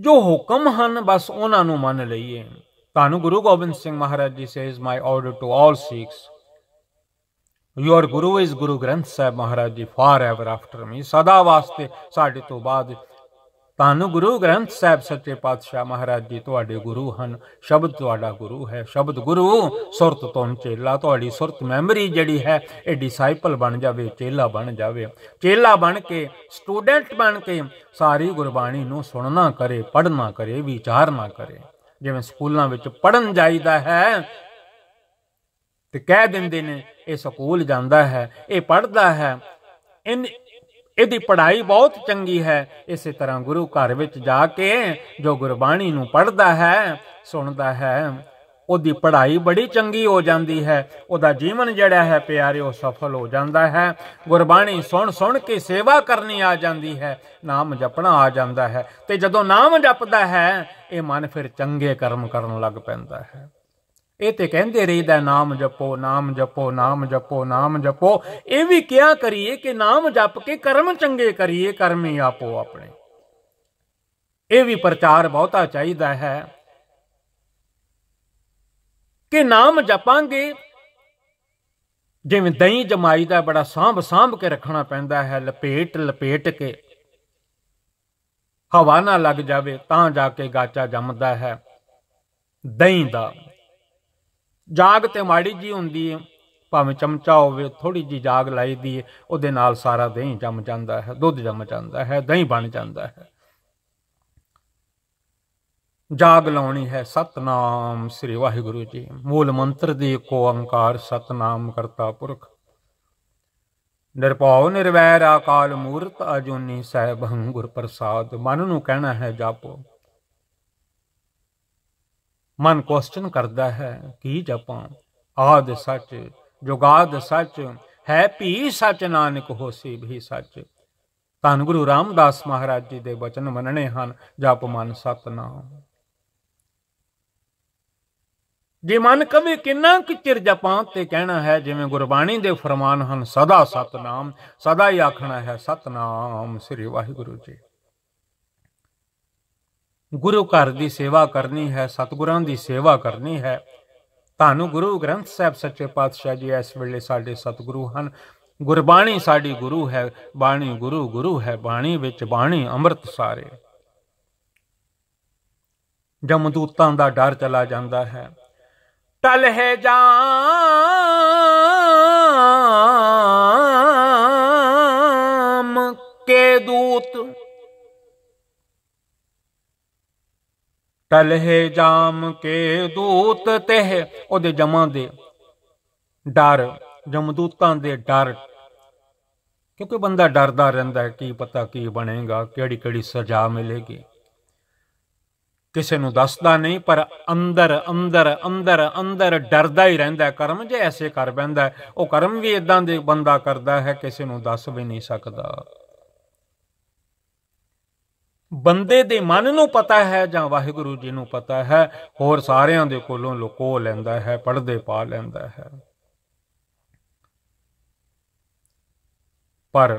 ਜੋ ਹੁਕਮ ਹਨ ਬਸ ਉਹਨਾਂ ਨੂੰ ਮੰਨ ਲਈਏ ਤਾਨੂੰ ਗੁਰੂ Gobind Singh Maharaj ji says my order to all Sikhs your guru is Guru Granth Sahib Maharaj ji for ever after ਮੀ ਸਦਾ ਵਾਸਤੇ ਸਾਡੇ ਤੋਂ ਬਾਅਦ ਤੁਹਾਨੂੰ ਗੁਰੂ ਗ੍ਰੰਥ ਸਾਹਿਬ ਸੱਚੇ ਪਾਤਸ਼ਾਹ ਮਹਾਰਾਜ ਜੀ ਤੁਹਾਡੇ ਗੁਰੂ ਹਨ ਸ਼ਬਦ ਤੁਹਾਡਾ ਗੁਰੂ ਹੈ ਸ਼ਬਦ ਗੁਰੂ ਸੁਰਤ ਤੋਂ ਚੇਲਾ ਤੁਹਾਡੀ ਸੁਰਤ ਮੈਮਰੀ ਜਿਹੜੀ ਹੈ ਇਹ ਡਿਸਾਈਪਲ ਬਣ ਜਾਵੇ ਚੇਲਾ ਬਣ ਜਾਵੇ ਚੇਲਾ ਬਣ ਕੇ ਸਟੂਡੈਂਟ ਬਣ ਕੇ ਸਾਰੀ ਗੁਰਬਾਣੀ ਨੂੰ ਸੁਣਨਾ ਕਰੇ ਪੜ੍ਹਨਾ ਕਰੇ ਵਿਚਾਰਨਾ ਕਰੇ ਜਿਵੇਂ ਸਕੂਲਾਂ ਵਿੱਚ ਪੜਨ ਜਾਂਦਾ ਹੈ ਤੇ ਕਹਿ ਦਿੰਦੇ ਨੇ ਇਹ ਸਕੂਲ ਜਾਂਦਾ ਹੈ ਇਹ ਪੜਦਾ ਹੈ ਇਨ ਇਹਦੀ ਪੜ੍ਹਾਈ ਬਹੁਤ ਚੰਗੀ ਹੈ ਇਸੇ ਤਰ੍ਹਾਂ ਗੁਰੂ ਘਰ ਵਿੱਚ ਜਾ ਕੇ ਜੋ ਗੁਰਬਾਣੀ ਨੂੰ ਪੜਦਾ ਹੈ ਸੁਣਦਾ ਹੈ ਉਹਦੀ ਪੜ੍ਹਾਈ ਬੜੀ ਚੰਗੀ ਹੋ ਜਾਂਦੀ ਹੈ ਉਹਦਾ ਜੀਵਨ ਜਿਹੜਾ ਹੈ ਪਿਆਰਿਓ ਸਫਲ ਹੋ ਜਾਂਦਾ ਹੈ ਗੁਰਬਾਣੀ ਸੁਣ ਸੁਣ ਕੇ ਸੇਵਾ ਕਰਨੀ ਆ ਜਾਂਦੀ ਹੈ ਨਾਮ ਜਪਣਾ ਆ ਜਾਂਦਾ ਹੈ ਤੇ ਜਦੋਂ ਨਾਮ ਜਪਦਾ ਹੈ ਇਹ ਮਨ ਫਿਰ ਚੰਗੇ ਕਰਮ ਕਰਨ ਲੱਗ ਪੈਂਦਾ ਹੈ ਇਹ ਤੇ ਕਹਿੰਦੇ ਰਹੀਦਾ ਨਾਮ ਜਪੋ ਨਾਮ ਜਪੋ ਨਾਮ ਜਪੋ ਨਾਮ ਜਪੋ ਇਹ ਵੀ ਕਿਹਾ ਕਰੀਏ ਕਿ ਨਾਮ ਜਪ ਕੇ ਕਰਮ ਚੰਗੇ ਕਰੀਏ ਕਰਮੇ ਆਪੋ ਆਪਣੇ ਇਹ ਵੀ ਪ੍ਰਚਾਰ ਬਹੁਤਾ ਚਾਹੀਦਾ ਹੈ ਕਿ ਨਾਮ ਜਪਾਂਗੇ ਜਿਵੇਂ ਦਹੀਂ ਜਮਾਈ ਦਾ ਬੜਾ ਸਾਂਭ ਸਾਂਭ ਕੇ ਰੱਖਣਾ ਪੈਂਦਾ ਹੈ ਲਪੇਟ ਲਪੇਟ ਕੇ ਹਵਾ ਨਾ ਲੱਗ ਜਾਵੇ ਤਾਂ ਜਾ ਕੇ ਗਾਚਾ ਜੰਮਦਾ ਹੈ ਦਹੀਂ ਦਾ ਜਾਗ ਤੇ ਮਾੜੀ ਜੀ ਹੁੰਦੀ ਹੈ ਭਾਵੇਂ ਚਮਚਾ ਹੋਵੇ ਥੋੜੀ ਜੀ ਜਾਗ ਲਾਈ ਦੀ ਉਹਦੇ ਨਾਲ ਸਾਰਾ ਦਹੀਂ ਜੰਮ ਜਾਂਦਾ ਹੈ ਦੁੱਧ ਜੰਮ ਜਾਂਦਾ ਹੈ ਦਹੀਂ ਬਣ ਜਾਂਦਾ ਹੈ ਜਾਗ ਲਾਉਣੀ ਹੈ ਸਤਨਾਮ ਸ੍ਰੀ ਵਾਹਿਗੁਰੂ ਜੀ ਮੂਲ ਮੰਤਰ ਦੇ ਕੋ ਅੰਕਾਰ ਸਤਨਾਮ ਕਰਤਾ ਪੁਰਖ ਨਿਰਭਉ ਨਿਰਵੈਰ ਆਕਾਲ ਮੂਰਤ ਅਜੂਨੀ ਸਹਿਬ ਹੰਗੁਰ ਪ੍ਰਸਾਦ ਮਨ ਨੂੰ ਕਹਿਣਾ ਹੈ ਜਾਪੋ ਮਨ ਕੁਐਸਚਨ ਕਰਦਾ ਹੈ ਕੀ ਜਪਾਂ ਆਦ ਸੱਚ ਜੁਗਾਦ ਸੱਚ ਹੈ ਭੀ ਸੱਚ ਨਾਨਕ ਹੋਸੀ ਭੀ ਸੱਚ ਧੰਨ ਗੁਰੂ ਰਾਮਦਾਸ ਮਹਾਰਾਜ ਜੀ ਦੇ ਬਚਨ ਮੰਨਣੇ ਹਨ ਜਪ ਮਨ ਸਤਨਾਮ ਜੇ ਮਨ ਕਵੇ ਕਿੰਨਾ ਕਿ ਚਿਰ ਜਪਾਂ ਤੇ ਕਹਿਣਾ ਹੈ ਜਿਵੇਂ ਗੁਰਬਾਣੀ ਦੇ ਫਰਮਾਨ ਹਨ ਸਦਾ ਸਤਨਾਮ ਸਦਾ ਹੀ ਆਖਣਾ ਹੈ ਸਤਨਾਮ ਸ੍ਰੀ ਵਾਹਿਗੁਰੂ ਜੀ ਗੁਰੂ ਘਰ ਦੀ ਸੇਵਾ ਕਰਨੀ ਹੈ ਸਤਗੁਰਾਂ ਦੀ ਸੇਵਾ ਕਰਨੀ ਹੈ ਤੁਹਾਨੂੰ ਗੁਰੂ ਗ੍ਰੰਥ ਸਾਹਿਬ ਸੱਚੇ ਪਾਤਸ਼ਾਹ ਜੀ ਇਸ ਵੇਲੇ ਸਾਡੇ ਸਤਗੁਰੂ ਹਨ ਗੁਰਬਾਣੀ ਸਾਡੀ ਗੁਰੂ ਹੈ ਬਾਣੀ ਗੁਰੂ ਗੁਰੂ ਹੈ ਬਾਣੀ ਵਿੱਚ ਬਾਣੀ ਅੰਮ੍ਰਿਤ ਸਾਰੇ ਜਮਦੂਤਾਂ ਦਾ ਡਰ ਚਲਾ ਜਾਂਦਾ ਹੈ ਟਲ ਹੈ ਜਾਮ ਕੇ ਦੂਤ ਟਲ ਹੈ ਜਾਮ ਕੇ ਦੂਤ ਤਹ ਉਹਦੇ ਜਮਾਂ ਦੇ ਡਰ ਜਮਦੂਤਾਂ ਦੇ ਡਰ ਕਿਉਂਕਿ ਬੰਦਾ ਡਰਦਾ ਰਹਿੰਦਾ ਹੈ ਕੀ ਪਤਾ ਕੀ ਬਣੇਗਾ ਕਿਹੜੀ ਕਿਹੜੀ ਸਜ਼ਾ ਮਿਲੇਗੀ ਕਿਸੇ ਨੂੰ ਦੱਸਦਾ ਨਹੀਂ ਪਰ ਅੰਦਰ ਅੰਦਰ ਅੰਦਰ ਅੰਦਰ ਡਰਦਾ ਹੀ ਰਹਿੰਦਾ ਕਰਮ ਜੇ ਐਸੇ ਕਰ ਬੰਦਾ ਉਹ ਕਰਮ ਵੀ ਇਦਾਂ ਦੇ ਬੰਦਾ ਕਰਦਾ ਹੈ ਕਿਸੇ ਨੂੰ ਦੱਸ ਵੀ ਨਹੀਂ ਸਕਦਾ ਬੰਦੇ ਦੇ ਮਨ ਨੂੰ ਪਤਾ ਹੈ ਜਾਂ ਵਾਹਿਗੁਰੂ ਜੀ ਨੂੰ ਪਤਾ ਹੈ ਹੋਰ ਸਾਰਿਆਂ ਦੇ ਕੋਲੋਂ ਲੁਕੋ ਲੈਂਦਾ ਹੈ ਪਰਦੇ ਪਾ ਲੈਂਦਾ ਹੈ ਪਰ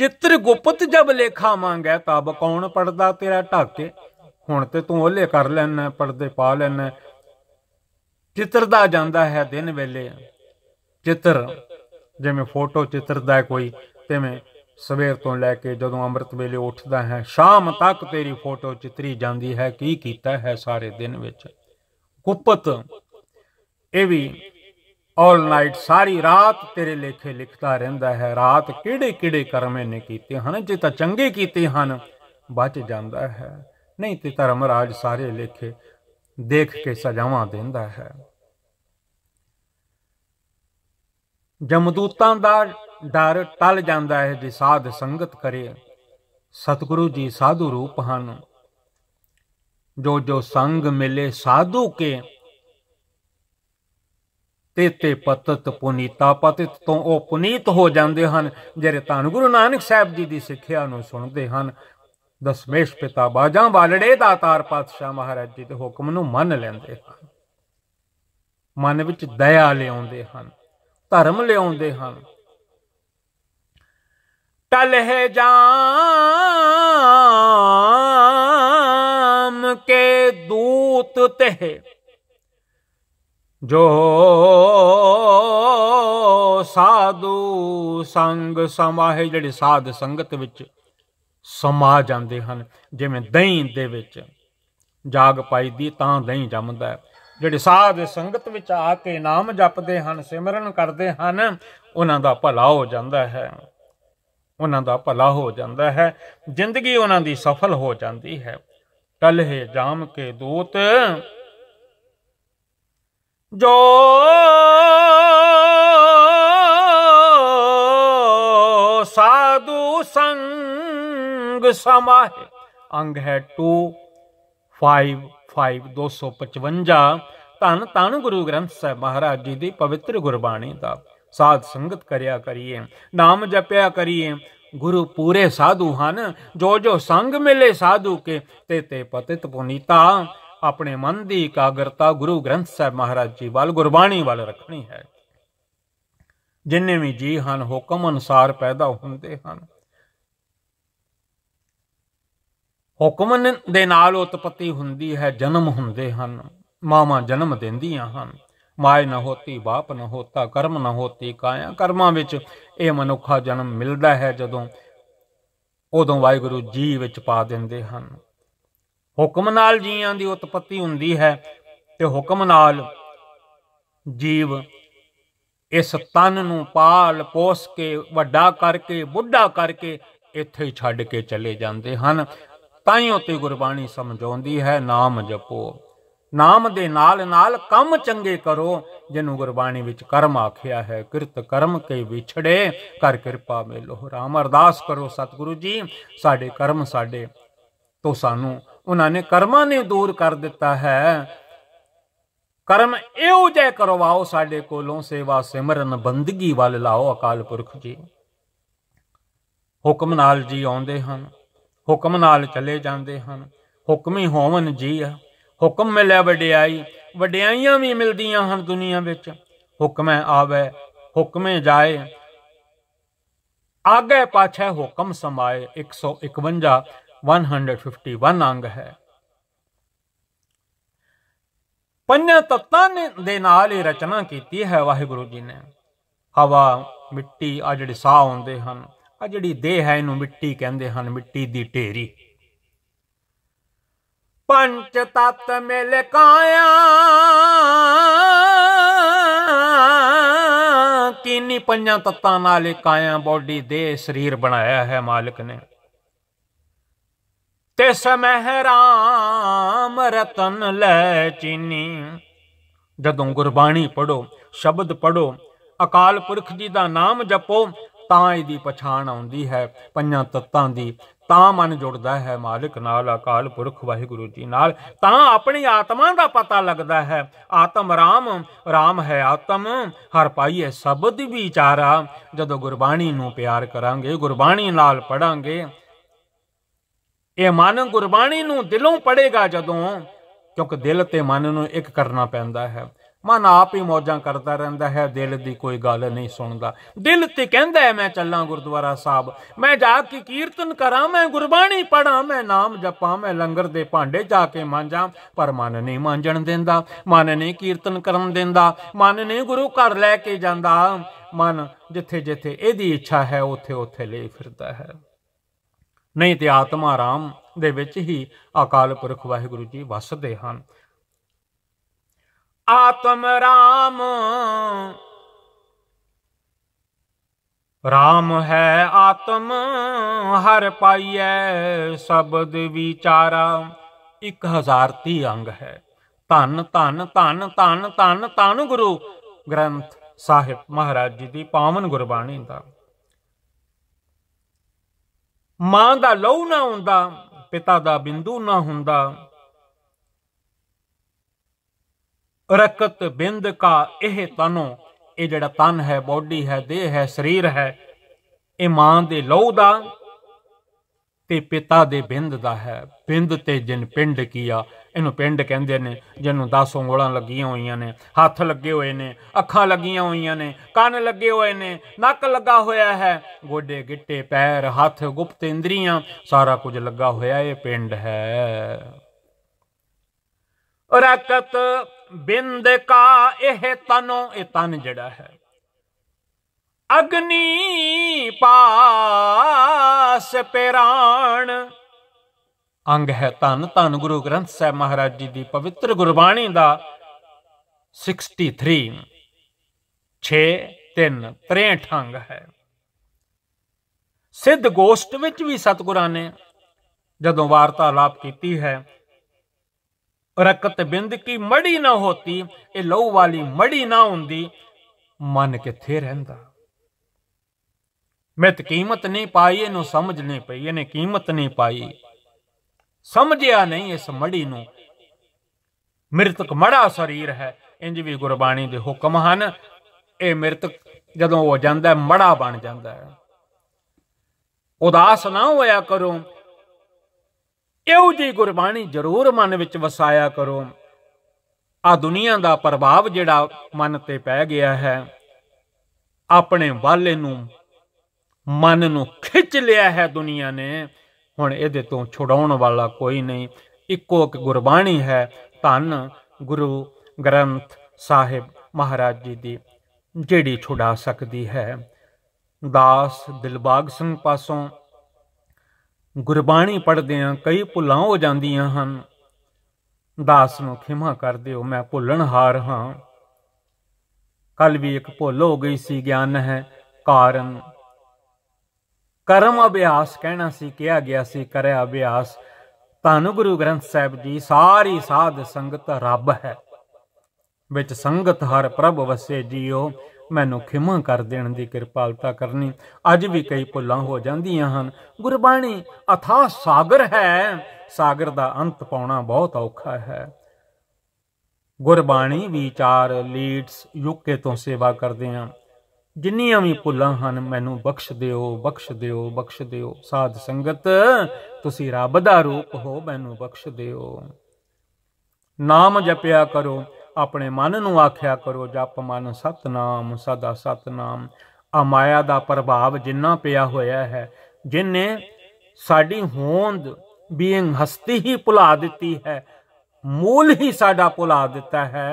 ਚਿੱਤਰ ਗੁਪਤ ਜਬ ਲੇਖਾ ਮੰਗੈ ਤਬ ਕੌਣ ਪੜਦਾ ਤੇਰਾ ਢਾਕੇ ਹੁਣ ਤੇ ਤੂੰ ਓਲੇ ਕਰ ਲੈਣਾ ਪੜਦੇ ਪਾ ਲੈਣਾ ਚਿੱਤਰ ਦਾ ਜਾਂਦਾ ਹੈ ਦਿਨ ਵੇਲੇ ਚਿੱਤਰ ਜਿਵੇਂ ਫੋਟੋ ਚਿੱਤਰ ਦਾ ਕੋਈ ਤੇਵੇਂ ਸਵੇਰ ਤੋਂ ਲੈ ਕੇ ਜਦੋਂ ਅੰਮ੍ਰਿਤ ਵੇਲੇ ਉੱਠਦਾ ਹੈ ਸ਼ਾਮ ਤੱਕ ਤੇਰੀ ਫੋਟੋ ਚਿੱਤਰੀ ਜਾਂਦੀ ਹੈ ਕੀ ਕੀਤਾ ਹੈ ਸਾਰੇ ਦਿਨ ਵਿੱਚ ਗੁਪਤ ਇਹ ਵੀ ਆਲ ਨਾਈਟ ਸਾਰੀ ਰਾਤ ਤੇਰੇ ਲੇਖੇ ਲਿਖਦਾ ਰਹਿੰਦਾ ਹੈ ਰਾਤ ਕਿਹੜੇ ਕਿਹੜੇ ਕਰਮ ਇਹਨੇ ਕੀਤੇ ਹਨ ਜੇ ਤਾਂ ਚੰਗੇ ਕੀਤੇ ਹਨ ਬਚ ਜਾਂਦਾ ਹੈ ਨਹੀਂ ਤੇ ਧਰਮ ਰਾਜ ਸਾਰੇ ਲੇਖੇ ਦੇਖ ਕੇ ਸਜਾਵਾਂ ਦਿੰਦਾ ਹੈ ਜਮਦੂਤਾਂ ਦਾ ਡਰ ਟਲ ਜਾਂਦਾ ਹੈ ਜੇ ਸਾਧ ਸੰਗਤ ਕਰੇ ਸਤਿਗੁਰੂ ਜੀ ਸਾਧੂ ਰੂਪ ਹਨ ਜੋ ਜੋ ਸੰਗ ਮਿਲੇ ਸਾਧੂ ਕੇ ਤੇਤੇ ਪਤਤ ਪੁਨੀਤਾ ਪਤਿਤ ਤੋਂ ਉਹ ਪੁਨੀਤ ਹੋ ਜਾਂਦੇ ਹਨ ਜਿਹੜੇ ਧੰਨ ਗੁਰੂ ਨਾਨਕ ਸਾਹਿਬ ਜੀ ਦੀ ਸਿੱਖਿਆ ਨੂੰ ਸੁਣਦੇ ਹਨ ਦਸਮੇਸ਼ ਪਿਤਾ ਬਾਜਾਂ ਵਾਲੜੇ ਦਾਤਾਰ ਪਾਤਸ਼ਾਹ ਮਹਾਰਾਜ ਜੀ ਦੇ ਹੁਕਮ ਨੂੰ ਮੰਨ ਲੈਂਦੇ ਹਨ ਮਨ ਵਿੱਚ ਦਇਆ ਲਿਆਉਂਦੇ ਹਨ ਧਰਮ ਲਿਆਉਂਦੇ ਹਨ ਟਲ ਹੈ ਜਾਮ ਕੇ ਦੂਤ ਤੇ ਜੋ ਸਾਧੂ ਸੰਗ ਸਮਾਹ ਜਿਹੜੇ ਸਾਧ ਸੰਗਤ ਵਿੱਚ ਸਮਾ ਜਾਂਦੇ ਹਨ ਜਿਵੇਂ ਦਹੀਂ ਦੇ ਵਿੱਚ ਜਾਗ ਪਾਈ ਦੀ ਤਾਂ ਦਹੀਂ ਜੰਮਦਾ ਜਿਹੜੇ ਸਾਧ ਸੰਗਤ ਵਿੱਚ ਆ ਕੇ ਨਾਮ ਜਪਦੇ ਹਨ ਸਿਮਰਨ ਕਰਦੇ ਹਨ ਉਹਨਾਂ ਦਾ ਭਲਾ ਹੋ ਜਾਂਦਾ ਹੈ ਉਹਨਾਂ ਦਾ ਭਲਾ ਹੋ ਜਾਂਦਾ ਹੈ ਜ਼ਿੰਦਗੀ ਉਹਨਾਂ ਦੀ ਸਫਲ ਹੋ ਜਾਂਦੀ ਹੈ ਟਲਹੇ ਜਾਮ ਕੇ ਦੂਤ ਜੋ ਸਾਧੂ ਸੰਗ ਸਮਾਹ ਅੰਗ ਹੈ 2 5 5 255 ਧੰਨ ਤਨ ਗੁਰੂ ਗ੍ਰੰਥ ਸਾਹਿਬ ਮਹਾਰਾਜ ਜੀ ਦੀ ਪਵਿੱਤਰ ਗੁਰਬਾਣੀ ਦਾ ਸਾਧ ਸੰਗਤ ਕਰਿਆ ਕਰੀਏ ਨਾਮ ਜਪਿਆ ਕਰੀਏ ਗੁਰੂ ਪੂਰੇ ਸਾਧੂ ਹਨ ਜੋ ਜੋ ਸੰਗ ਮਿਲੇ ਸਾਧੂ ਕੇ ਤੇ ਤੇ ਪਤਿਤ ਪੁਨੀਤਾ ਆਪਣੇ ਮਨ ਦੀ ਇਕਾਗਰਤਾ ਗੁਰੂ ਗ੍ਰੰਥ ਸਾਹਿਬ ਮਹਾਰਾਜ ਜੀ ਵੱਲ ਗੁਰਬਾਣੀ ਵੱਲ ਰੱਖਣੀ ਹੈ ਜਿੰਨੇ ਵੀ ਜੀ ਹਨ ਹੁਕਮ ਅਨੁਸਾਰ ਪੈਦਾ ਹੁੰਦੇ ਹਨ ਹੁਕਮ ਦੇ ਨਾਲ ਉਤਪਤੀ ਹੁੰਦੀ ਹੈ ਜਨਮ ਹੁੰਦੇ ਹਨ ਮਾਵਾਂ ਜਨਮ ਦਿੰਦੀਆਂ ਹਨ ਮਾਇ ਨਾ ਹੋਤੀ ਬਾਪ ਨਾ ਹੋਤਾ ਕਰਮ ਨਾ ਹੋਤੀ ਕਾਇਆ ਕਰਮਾਂ ਵਿੱਚ ਇਹ ਮਨੁੱਖਾ ਜਨਮ ਮਿਲਦਾ ਹੈ ਜਦੋਂ ਉਦੋਂ ਵਾਹਿਗੁਰੂ ਜੀ ਵਿੱਚ ਪਾ ਦਿੰਦੇ ਹਨ ਹੁਕਮ ਨਾਲ ਜੀਵਾਂ ਦੀ ਉਤਪਤੀ ਹੁੰਦੀ ਹੈ ਤੇ ਹੁਕਮ ਨਾਲ ਜੀਵ ਇਸ ਤਨ ਨੂੰ ਪਾਲ ਪੋਸ ਕੇ ਵੱਡਾ ਕਰਕੇ ਬੁੱਢਾ ਕਰਕੇ ਇੱਥੇ ਹੀ ਛੱਡ ਕੇ ਚਲੇ ਜਾਂਦੇ ਹਨ ਤਾਂ ਹੀ ਉਤੇ ਗੁਰਬਾਣੀ ਸਮਝਾਉਂਦੀ ਹੈ ਨਾਮ ਜਪੋ ਨਾਮ ਦੇ ਨਾਲ ਨਾਲ ਕੰਮ ਚੰਗੇ ਕਰੋ ਜਿਹਨੂੰ ਗੁਰਬਾਣੀ ਵਿੱਚ ਕਰਮ ਆਖਿਆ ਹੈ ਕਿਰਤ ਕਰਮ ਕੇ ਵਿਛੜੇ ਕਰ ਕਿਰਪਾ ਲੋਹ ਰਾਮ ਅਰਦਾਸ ਕਰੋ ਸਤਿਗੁਰੂ ਜੀ ਸਾਡੇ ਕਰਮ ਸਾਡੇ ਤੋਂ ਸਾਨੂੰ ਉਹਨਾਂ ਨੇ ਕਰਮਾਂ ਨੇ ਦੂਰ ਕਰ ਦਿੱਤਾ ਹੈ ਕਰਮ ਇਹੋ ਜੇ ਕਰਵਾਓ ਸਾਡੇ ਕੋਲੋਂ ਸੇਵਾ ਸਿਮਰਨ ਬੰਦਗੀ ਵੱਲ ਲਾਓ ਅਕਾਲ ਪੁਰਖ ਜੀ ਹੁਕਮ ਨਾਲ ਜੀ ਆਉਂਦੇ ਹਨ ਹੁਕਮ ਨਾਲ ਚਲੇ ਜਾਂਦੇ ਹਨ ਹੁਕਮੀ ਹੋਵਨ ਜੀ ਹੁਕਮ ਮਿਲਿਆ ਵਡਿਆਈ ਵਡਿਆਈਆਂ ਵੀ ਮਿਲਦੀਆਂ ਹਨ ਦੁਨੀਆ ਵਿੱਚ ਹੁਕਮੈ ਆਵੇ ਹੁਕਮੇ ਜਾਏ ਆਗੇ ਪਾਛੇ ਹੁਕਮ ਸਮਾਏ 151 151 ਅੰਗ ਹੈ ਪੰਜਾਂ ਤੱਤਾਂ ਦੇ ਨਾਲ ਇਹ ਰਚਨਾ ਕੀਤੀ ਹੈ ਵਾਹਿਗੁਰੂ ਜੀ ਨੇ ਹਵਾ ਮਿੱਟੀ ਆ ਜਿਹੜੇ ਸਾਹ ਆਉਂਦੇ ਹਨ ਆ ਜਿਹੜੀ ਦੇਹ ਹੈ ਇਹਨੂੰ ਮਿੱਟੀ ਕਹਿੰਦੇ ਹਨ ਮਿੱਟੀ ਦੀ ਢੇਰੀ ਪੰਜ ਤਤ ਮਿਲ ਕਾਇਆ ਕਿੰਨੀ ਪੰਜਾਂ ਤੱਤਾਂ ਨਾਲ ਕਾਇਆ ਬੋਡੀ ਦੇ ਸਰੀਰ ਬਣਾਇਆ ਹੈ ਮਾਲਕ ਨੇ ਤਿਸ ਮਹਿਰਾਮ ਰਾਮ ਰਤਨ ਲੈ ਚੀਨੀ ਜਦੋਂ ਗੁਰਬਾਣੀ ਪੜੋ ਸ਼ਬਦ ਪੜੋ ਅਕਾਲ ਪੁਰਖ ਜੀ ਦਾ ਨਾਮ ਜਪੋ ਤਾਂ ਇਹਦੀ ਪਛਾਣ ਆਉਂਦੀ ਹੈ ਪੰਜਾਂ ਤਤਾਂ ਦੀ ਤਾਂ ਮਨ ਜੁੜਦਾ ਹੈ ਮਾਲਕ ਨਾਲ ਅਕਾਲ ਪੁਰਖ ਵਾਹਿਗੁਰੂ ਜੀ ਨਾਲ ਤਾਂ ਆਪਣੀ ਆਤਮਾ ਦਾ ਪਤਾ ਲੱਗਦਾ ਹੈ ਆਤਮ ਰਾਮ ਰਾਮ ਹੈ ਆਤਮ ਹਰ ਪਾਈਏ ਸ਼ਬਦ ਵਿਚਾਰਾ ਜਦੋਂ ਗੁਰਬਾਣੀ ਨੂੰ ਪਿਆਰ ਕਰਾਂਗੇ ਗੁਰਬਾਣੀ ਨਾਲ ਪੜਾਂਗੇ ਇਹ ਮਨ ਗੁਰਬਾਣੀ ਨੂੰ ਦਿਲੋਂ ਪੜੇਗਾ ਜਦੋਂ ਕਿਉਂਕਿ ਦਿਲ ਤੇ ਮਨ ਨੂੰ ਇੱਕ ਕਰਨਾ ਪੈਂਦਾ ਹੈ ਮਨ ਆਪ ਹੀ ਮੌਜਾਂ ਕਰਦਾ ਰਹਿੰਦਾ ਹੈ ਦਿਲ ਦੀ ਕੋਈ ਗੱਲ ਨਹੀਂ ਸੁਣਦਾ ਦਿਲ ਤੇ ਕਹਿੰਦਾ ਹੈ ਮੈਂ ਚੱਲਾਂ ਗੁਰਦੁਆਰਾ ਸਾਹਿਬ ਮੈਂ ਜਾ ਕੇ ਕੀਰਤਨ ਕਰਾਂ ਮੈਂ ਗੁਰਬਾਣੀ ਪੜਾਂ ਮੈਂ ਨਾਮ ਜਪਾਂ ਮੈਂ ਲੰਗਰ ਦੇ ਭਾਂਡੇ ਜਾ ਕੇ ਮਾਂਜਾਂ ਪਰ ਮਨ ਨਹੀਂ ਮਾਂਜਣ ਦਿੰਦਾ ਮਨ ਨਹੀਂ ਕੀਰਤਨ ਕਰਨ ਦਿੰਦਾ ਮਨ ਨਹੀਂ ਗੁਰੂ ਘਰ ਲੈ ਕੇ ਜਾਂਦਾ ਮਨ ਜਿੱਥੇ ਜਿੱਥੇ ਇਹਦੀ ਇੱਛਾ ਹੈ ਉੱਥੇ ਉੱਥੇ ਲਈ ਫਿਰਦਾ ਹੈ ਨਹੀਂ ਤੇ ਆਤਮਾ ਰਾਮ ਦੇ ਵਿੱਚ ਹੀ ਅਕਾਲ ਪੁਰਖ ਵਾਹਿਗੁਰੂ ਜੀ ਵਸਦੇ ਹਨ ਆਤਮ ਰਾਮ ਰਾਮ ਹੈ ਆਤਮ ਹਰ ਪਾਈਐ ਸ਼ਬਦ ਵਿਚਾਰਾ 1030 ਅੰਗ ਹੈ ਧੰਨ ਧੰਨ ਧੰਨ ਧੰਨ ਧੰਨ ਤਨ ਗੁਰੂ ਗ੍ਰੰਥ ਸਾਹਿਬ ਮਹਾਰਾਜ ਜੀ ਦੀ ਪਾਵਨ ਗੁਰਬਾਣੀ ਦਾ ਮਾਂ ਦਾ ਲਹੂ ਨਾ ਹੁੰਦਾ ਪਿਤਾ ਦਾ ਬਿੰਦੂ ਨਾ ਹੁੰਦਾ ਰਕਤ ਬਿੰਦ ਕਾ ਇਹ ਤਨੋ ਇਹ ਜਿਹੜਾ ਤਨ ਹੈ ਬੋਡੀ ਹੈ ਦੇਹ ਹੈ ਸਰੀਰ ਹੈ ਇਹ ਮਾਂ ਦੇ ਲਹੂ ਦਾ ਤੇ ਪਿਤਾ ਦੇ ਬਿੰਦ ਦਾ ਹੈ ਬਿੰਦ ਤੇ ਜਿਨ ਪਿੰਡ ਕੀਆ ਇਹਨੂੰ ਪਿੰਡ ਕਹਿੰਦੇ ਨੇ ਜਿਹਨੂੰ 10 ਉਂਗਲਾਂ ਲੱਗੀਆਂ ਹੋਈਆਂ ਨੇ ਹੱਥ ਲੱਗੇ ਹੋਏ ਨੇ ਅੱਖਾਂ ਲੱਗੀਆਂ ਹੋਈਆਂ ਨੇ ਕੰਨ ਲੱਗੇ ਹੋਏ ਨੇ ਨੱਕ ਲੱਗਾ ਹੋਇਆ ਹੈ ਗੋਡੇ ਗਿੱਟੇ ਪੈਰ ਹੱਥ ਗੁਪਤ ਇੰਦਰੀਆਂ ਸਾਰਾ ਕੁਝ ਲੱਗਾ ਹੋਇਆ ਇਹ ਪਿੰਡ ਹੈ ਰਕਤ ਬਿੰਦ ਕਾ ਇਹ ਤਨੋ ਇਹ ਤਨ ਜਿਹੜਾ ਹੈ ਅਗਨੀ ਪਾਸ ਪਰਾਨ ਅੰਗ ਹੈ ਤਨ ਤਨ ਗੁਰੂ ਗ੍ਰੰਥ ਸਾਹਿਬ ਮਹਾਰਾਜ ਜੀ ਦੀ ਪਵਿੱਤਰ ਗੁਰਬਾਣੀ ਦਾ 63 6 3 63 ਅੰਗ ਹੈ ਸਿੱਧ ਗੋਸ਼ਟ ਵਿੱਚ ਵੀ ਸਤਿਗੁਰਾਂ ਨੇ ਜਦੋਂ ਵਾਰਤਾਲਾਪ ਕੀਤੀ ਹੈ ਰਕਤ ਬਿੰਦ ਕੀ ਮੜੀ ਨਾ ਹੋਤੀ ਇਹ ਲਹੂ ਵਾਲੀ ਮੜੀ ਨਾ ਹੁੰਦੀ ਮਨ ਕਿੱਥੇ ਰਹਿੰਦਾ ਮੈਂ ਕੀਮਤ ਨਹੀਂ ਪਾਈ ਇਹਨੂੰ ਸਮਝਣੇ ਪਈ ਇਹਨੇ ਕੀਮਤ ਨਹੀਂ ਪਾਈ ਸਮਝਿਆ ਨਹੀਂ ਇਸ ਮੜੀ ਨੂੰ ਮ੍ਰਿਤਕ ਮੜਾ ਸਰੀਰ ਹੈ ਇੰਜ ਵੀ ਗੁਰਬਾਣੀ ਦੇ ਹੁਕਮ ਹਨ ਇਹ ਮ੍ਰਿਤਕ ਜਦੋਂ ਹੋ ਜਾਂਦਾ ਮੜਾ ਬਣ ਜਾਂਦਾ ਹੈ ਉਦਾਸ ਨਾ ਹੋਇਆ ਕਰੋ ਇਹੋ ਜੀ ਗੁਰਬਾਣੀ ਜ਼ਰੂਰ ਮਨ ਵਿੱਚ ਵਸਾਇਆ ਕਰੋ ਆ ਦੁਨੀਆ ਦਾ ਪ੍ਰਭਾਵ ਜਿਹੜਾ ਮਨ ਤੇ ਪੈ ਗਿਆ ਹੈ ਆਪਣੇ ਵਾਲੇ ਨੂੰ ਮਨ ਨੂੰ ਖਿੱਚ ਲਿਆ ਹੈ ਦੁਨੀਆ ਨੇ ਹੁਣ ਇਹਦੇ ਤੋਂ ਛੁਡਾਉਣ ਵਾਲਾ ਕੋਈ ਨਹੀਂ ਇੱਕੋ ਇੱਕ ਗੁਰਬਾਣੀ ਹੈ ਧੰਨ ਗੁਰੂ ਗ੍ਰੰਥ ਸਾਹਿਬ ਮਹਾਰਾਜ ਜੀ ਦੀ ਜਿਹੜੀ ਛੁਡਾ ਸਕਦੀ ਹੈ ਦਾਸ ਦਿਲਬਾਗ ਸਿੰਘ ਪਾਸੋਂ ਗੁਰਬਾਣੀ ਪੜਦੇ ਆਂ ਕਈ ਭੁੱਲਾਂ ਹੋ ਜਾਂਦੀਆਂ ਹਨ ਦਾਸ ਨੂੰ ਖਿਮਾ ਕਰ ਦਿਓ ਮੈਂ ਹਾਰ ਹਾਂ ਕੱਲ ਵੀ ਇੱਕ ਭੁੱਲ ਹੋ ਗਈ ਸੀ ਗਿਆਨ ਹੈ ਕਾਰਨ ਕਰਮ ਅਭਿਆਸ ਕਹਿਣਾ ਸੀ ਕਿਹਾ ਗਿਆ ਸੀ ਕਰਿਆ ਅਭਿਆਸ ਧੰਨ ਗੁਰੂ ਗ੍ਰੰਥ ਸਾਹਿਬ ਜੀ ਸਾਰੀ ਸਾਧ ਸੰਗਤ ਰੱਬ ਹੈ ਵਿੱਚ ਸੰਗਤ ਹਰ ਪ੍ਰਭ ਵਸੇ ਜੀਓ ਮੈਨੂੰ ਖਿਮਾ ਕਰ ਦੇਣ ਦੀ ਕਿਰਪਾਲਤਾ ਕਰਨੀ ਅੱਜ ਵੀ ਕਈ ਭੁੱਲਾਂ ਹੋ ਜਾਂਦੀਆਂ ਹਨ ਗੁਰਬਾਣੀ ਅਥਾ ਸਾਗਰ ਹੈ ਸਾਗਰ ਦਾ ਅੰਤ ਪਾਉਣਾ ਬਹੁਤ ਔਖਾ ਹੈ ਗੁਰਬਾਣੀ ਵਿਚਾਰ ਲੀਡਸ ਯੁੱਕੇ ਤੋਂ ਸੇਵਾ ਕਰਦੇ ਹਾਂ ਜਿੰਨੀਆਂ ਵੀ ਭੁੱਲਾਂ ਹਨ ਮੈਨੂੰ ਬਖਸ਼ ਦਿਓ ਬਖਸ਼ ਦਿਓ ਬਖਸ਼ ਦਿਓ ਸਾਧ ਸੰਗਤ ਤੁਸੀਂ ਰੱਬ ਦਾ ਰੂਪ ਹੋ ਮੈਨੂੰ ਬਖਸ਼ ਦਿਓ ਨਾਮ ਜਪਿਆ ਕਰੋ ਆਪਣੇ ਮਨ ਨੂੰ ਆਖਿਆ ਕਰੋ ਜਪ ਮਨ ਸਤਨਾਮ ਸਦਾ ਸਤਨਾਮ ਆ ਮਾਇਆ ਦਾ ਪ੍ਰਭਾਵ ਜਿੰਨਾ ਪਿਆ ਹੋਇਆ ਹੈ ਜਿਨੇ ਸਾਡੀ ਹੋਂਦ ਬੀਇੰਗ ਹਸਤੀ ਹੀ ਭੁਲਾ ਦਿੱਤੀ ਹੈ ਮੂਲ ਹੀ ਸਾਡਾ ਭੁਲਾ ਦਿੱਤਾ ਹੈ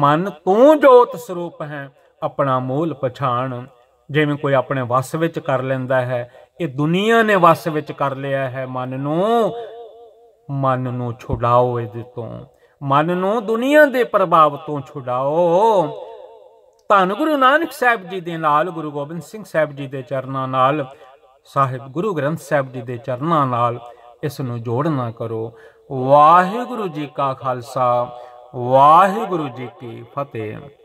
ਮਨ ਤੂੰ ਜੋਤ ਸਰੂਪ ਹੈ ਆਪਣਾ ਮੂਲ ਪਛਾਣ ਜਿਵੇਂ ਕੋਈ ਆਪਣੇ ਵਸ ਵਿੱਚ ਕਰ ਲੈਂਦਾ ਹੈ ਇਹ ਦੁਨੀਆ ਨੇ ਵਸ ਵਿੱਚ ਕਰ ਲਿਆ ਹੈ ਮਨ ਨੂੰ ਮਨ ਨੂੰ ਛੁਡਾਓ ਇਹਦੇ ਤੋਂ ਮਨ ਨੂੰ ਦੁਨੀਆ ਦੇ ਪ੍ਰਭਾਵ ਤੋਂ ਛੁਡਾਓ ਧੰਨ ਗੁਰੂ ਨਾਨਕ ਸਾਹਿਬ ਜੀ ਦੇ ਨਾਲ ਗੁਰੂ ਗੋਬਿੰਦ ਸਿੰਘ ਸਾਹਿਬ ਜੀ ਦੇ ਚਰਨਾਂ ਨਾਲ ਸਾਹਿਬ ਗੁਰੂ ਗ੍ਰੰਥ ਸਾਹਿਬ ਜੀ ਦੇ ਚਰਨਾਂ ਨਾਲ ਇਸ ਨੂੰ ਜੋੜਨਾ ਕਰੋ ਵਾਹਿਗੁਰੂ ਜੀ ਕਾ ਖਾਲਸਾ ਵਾਹਿਗੁਰੂ ਜੀ ਕੀ ਫਤਿਹ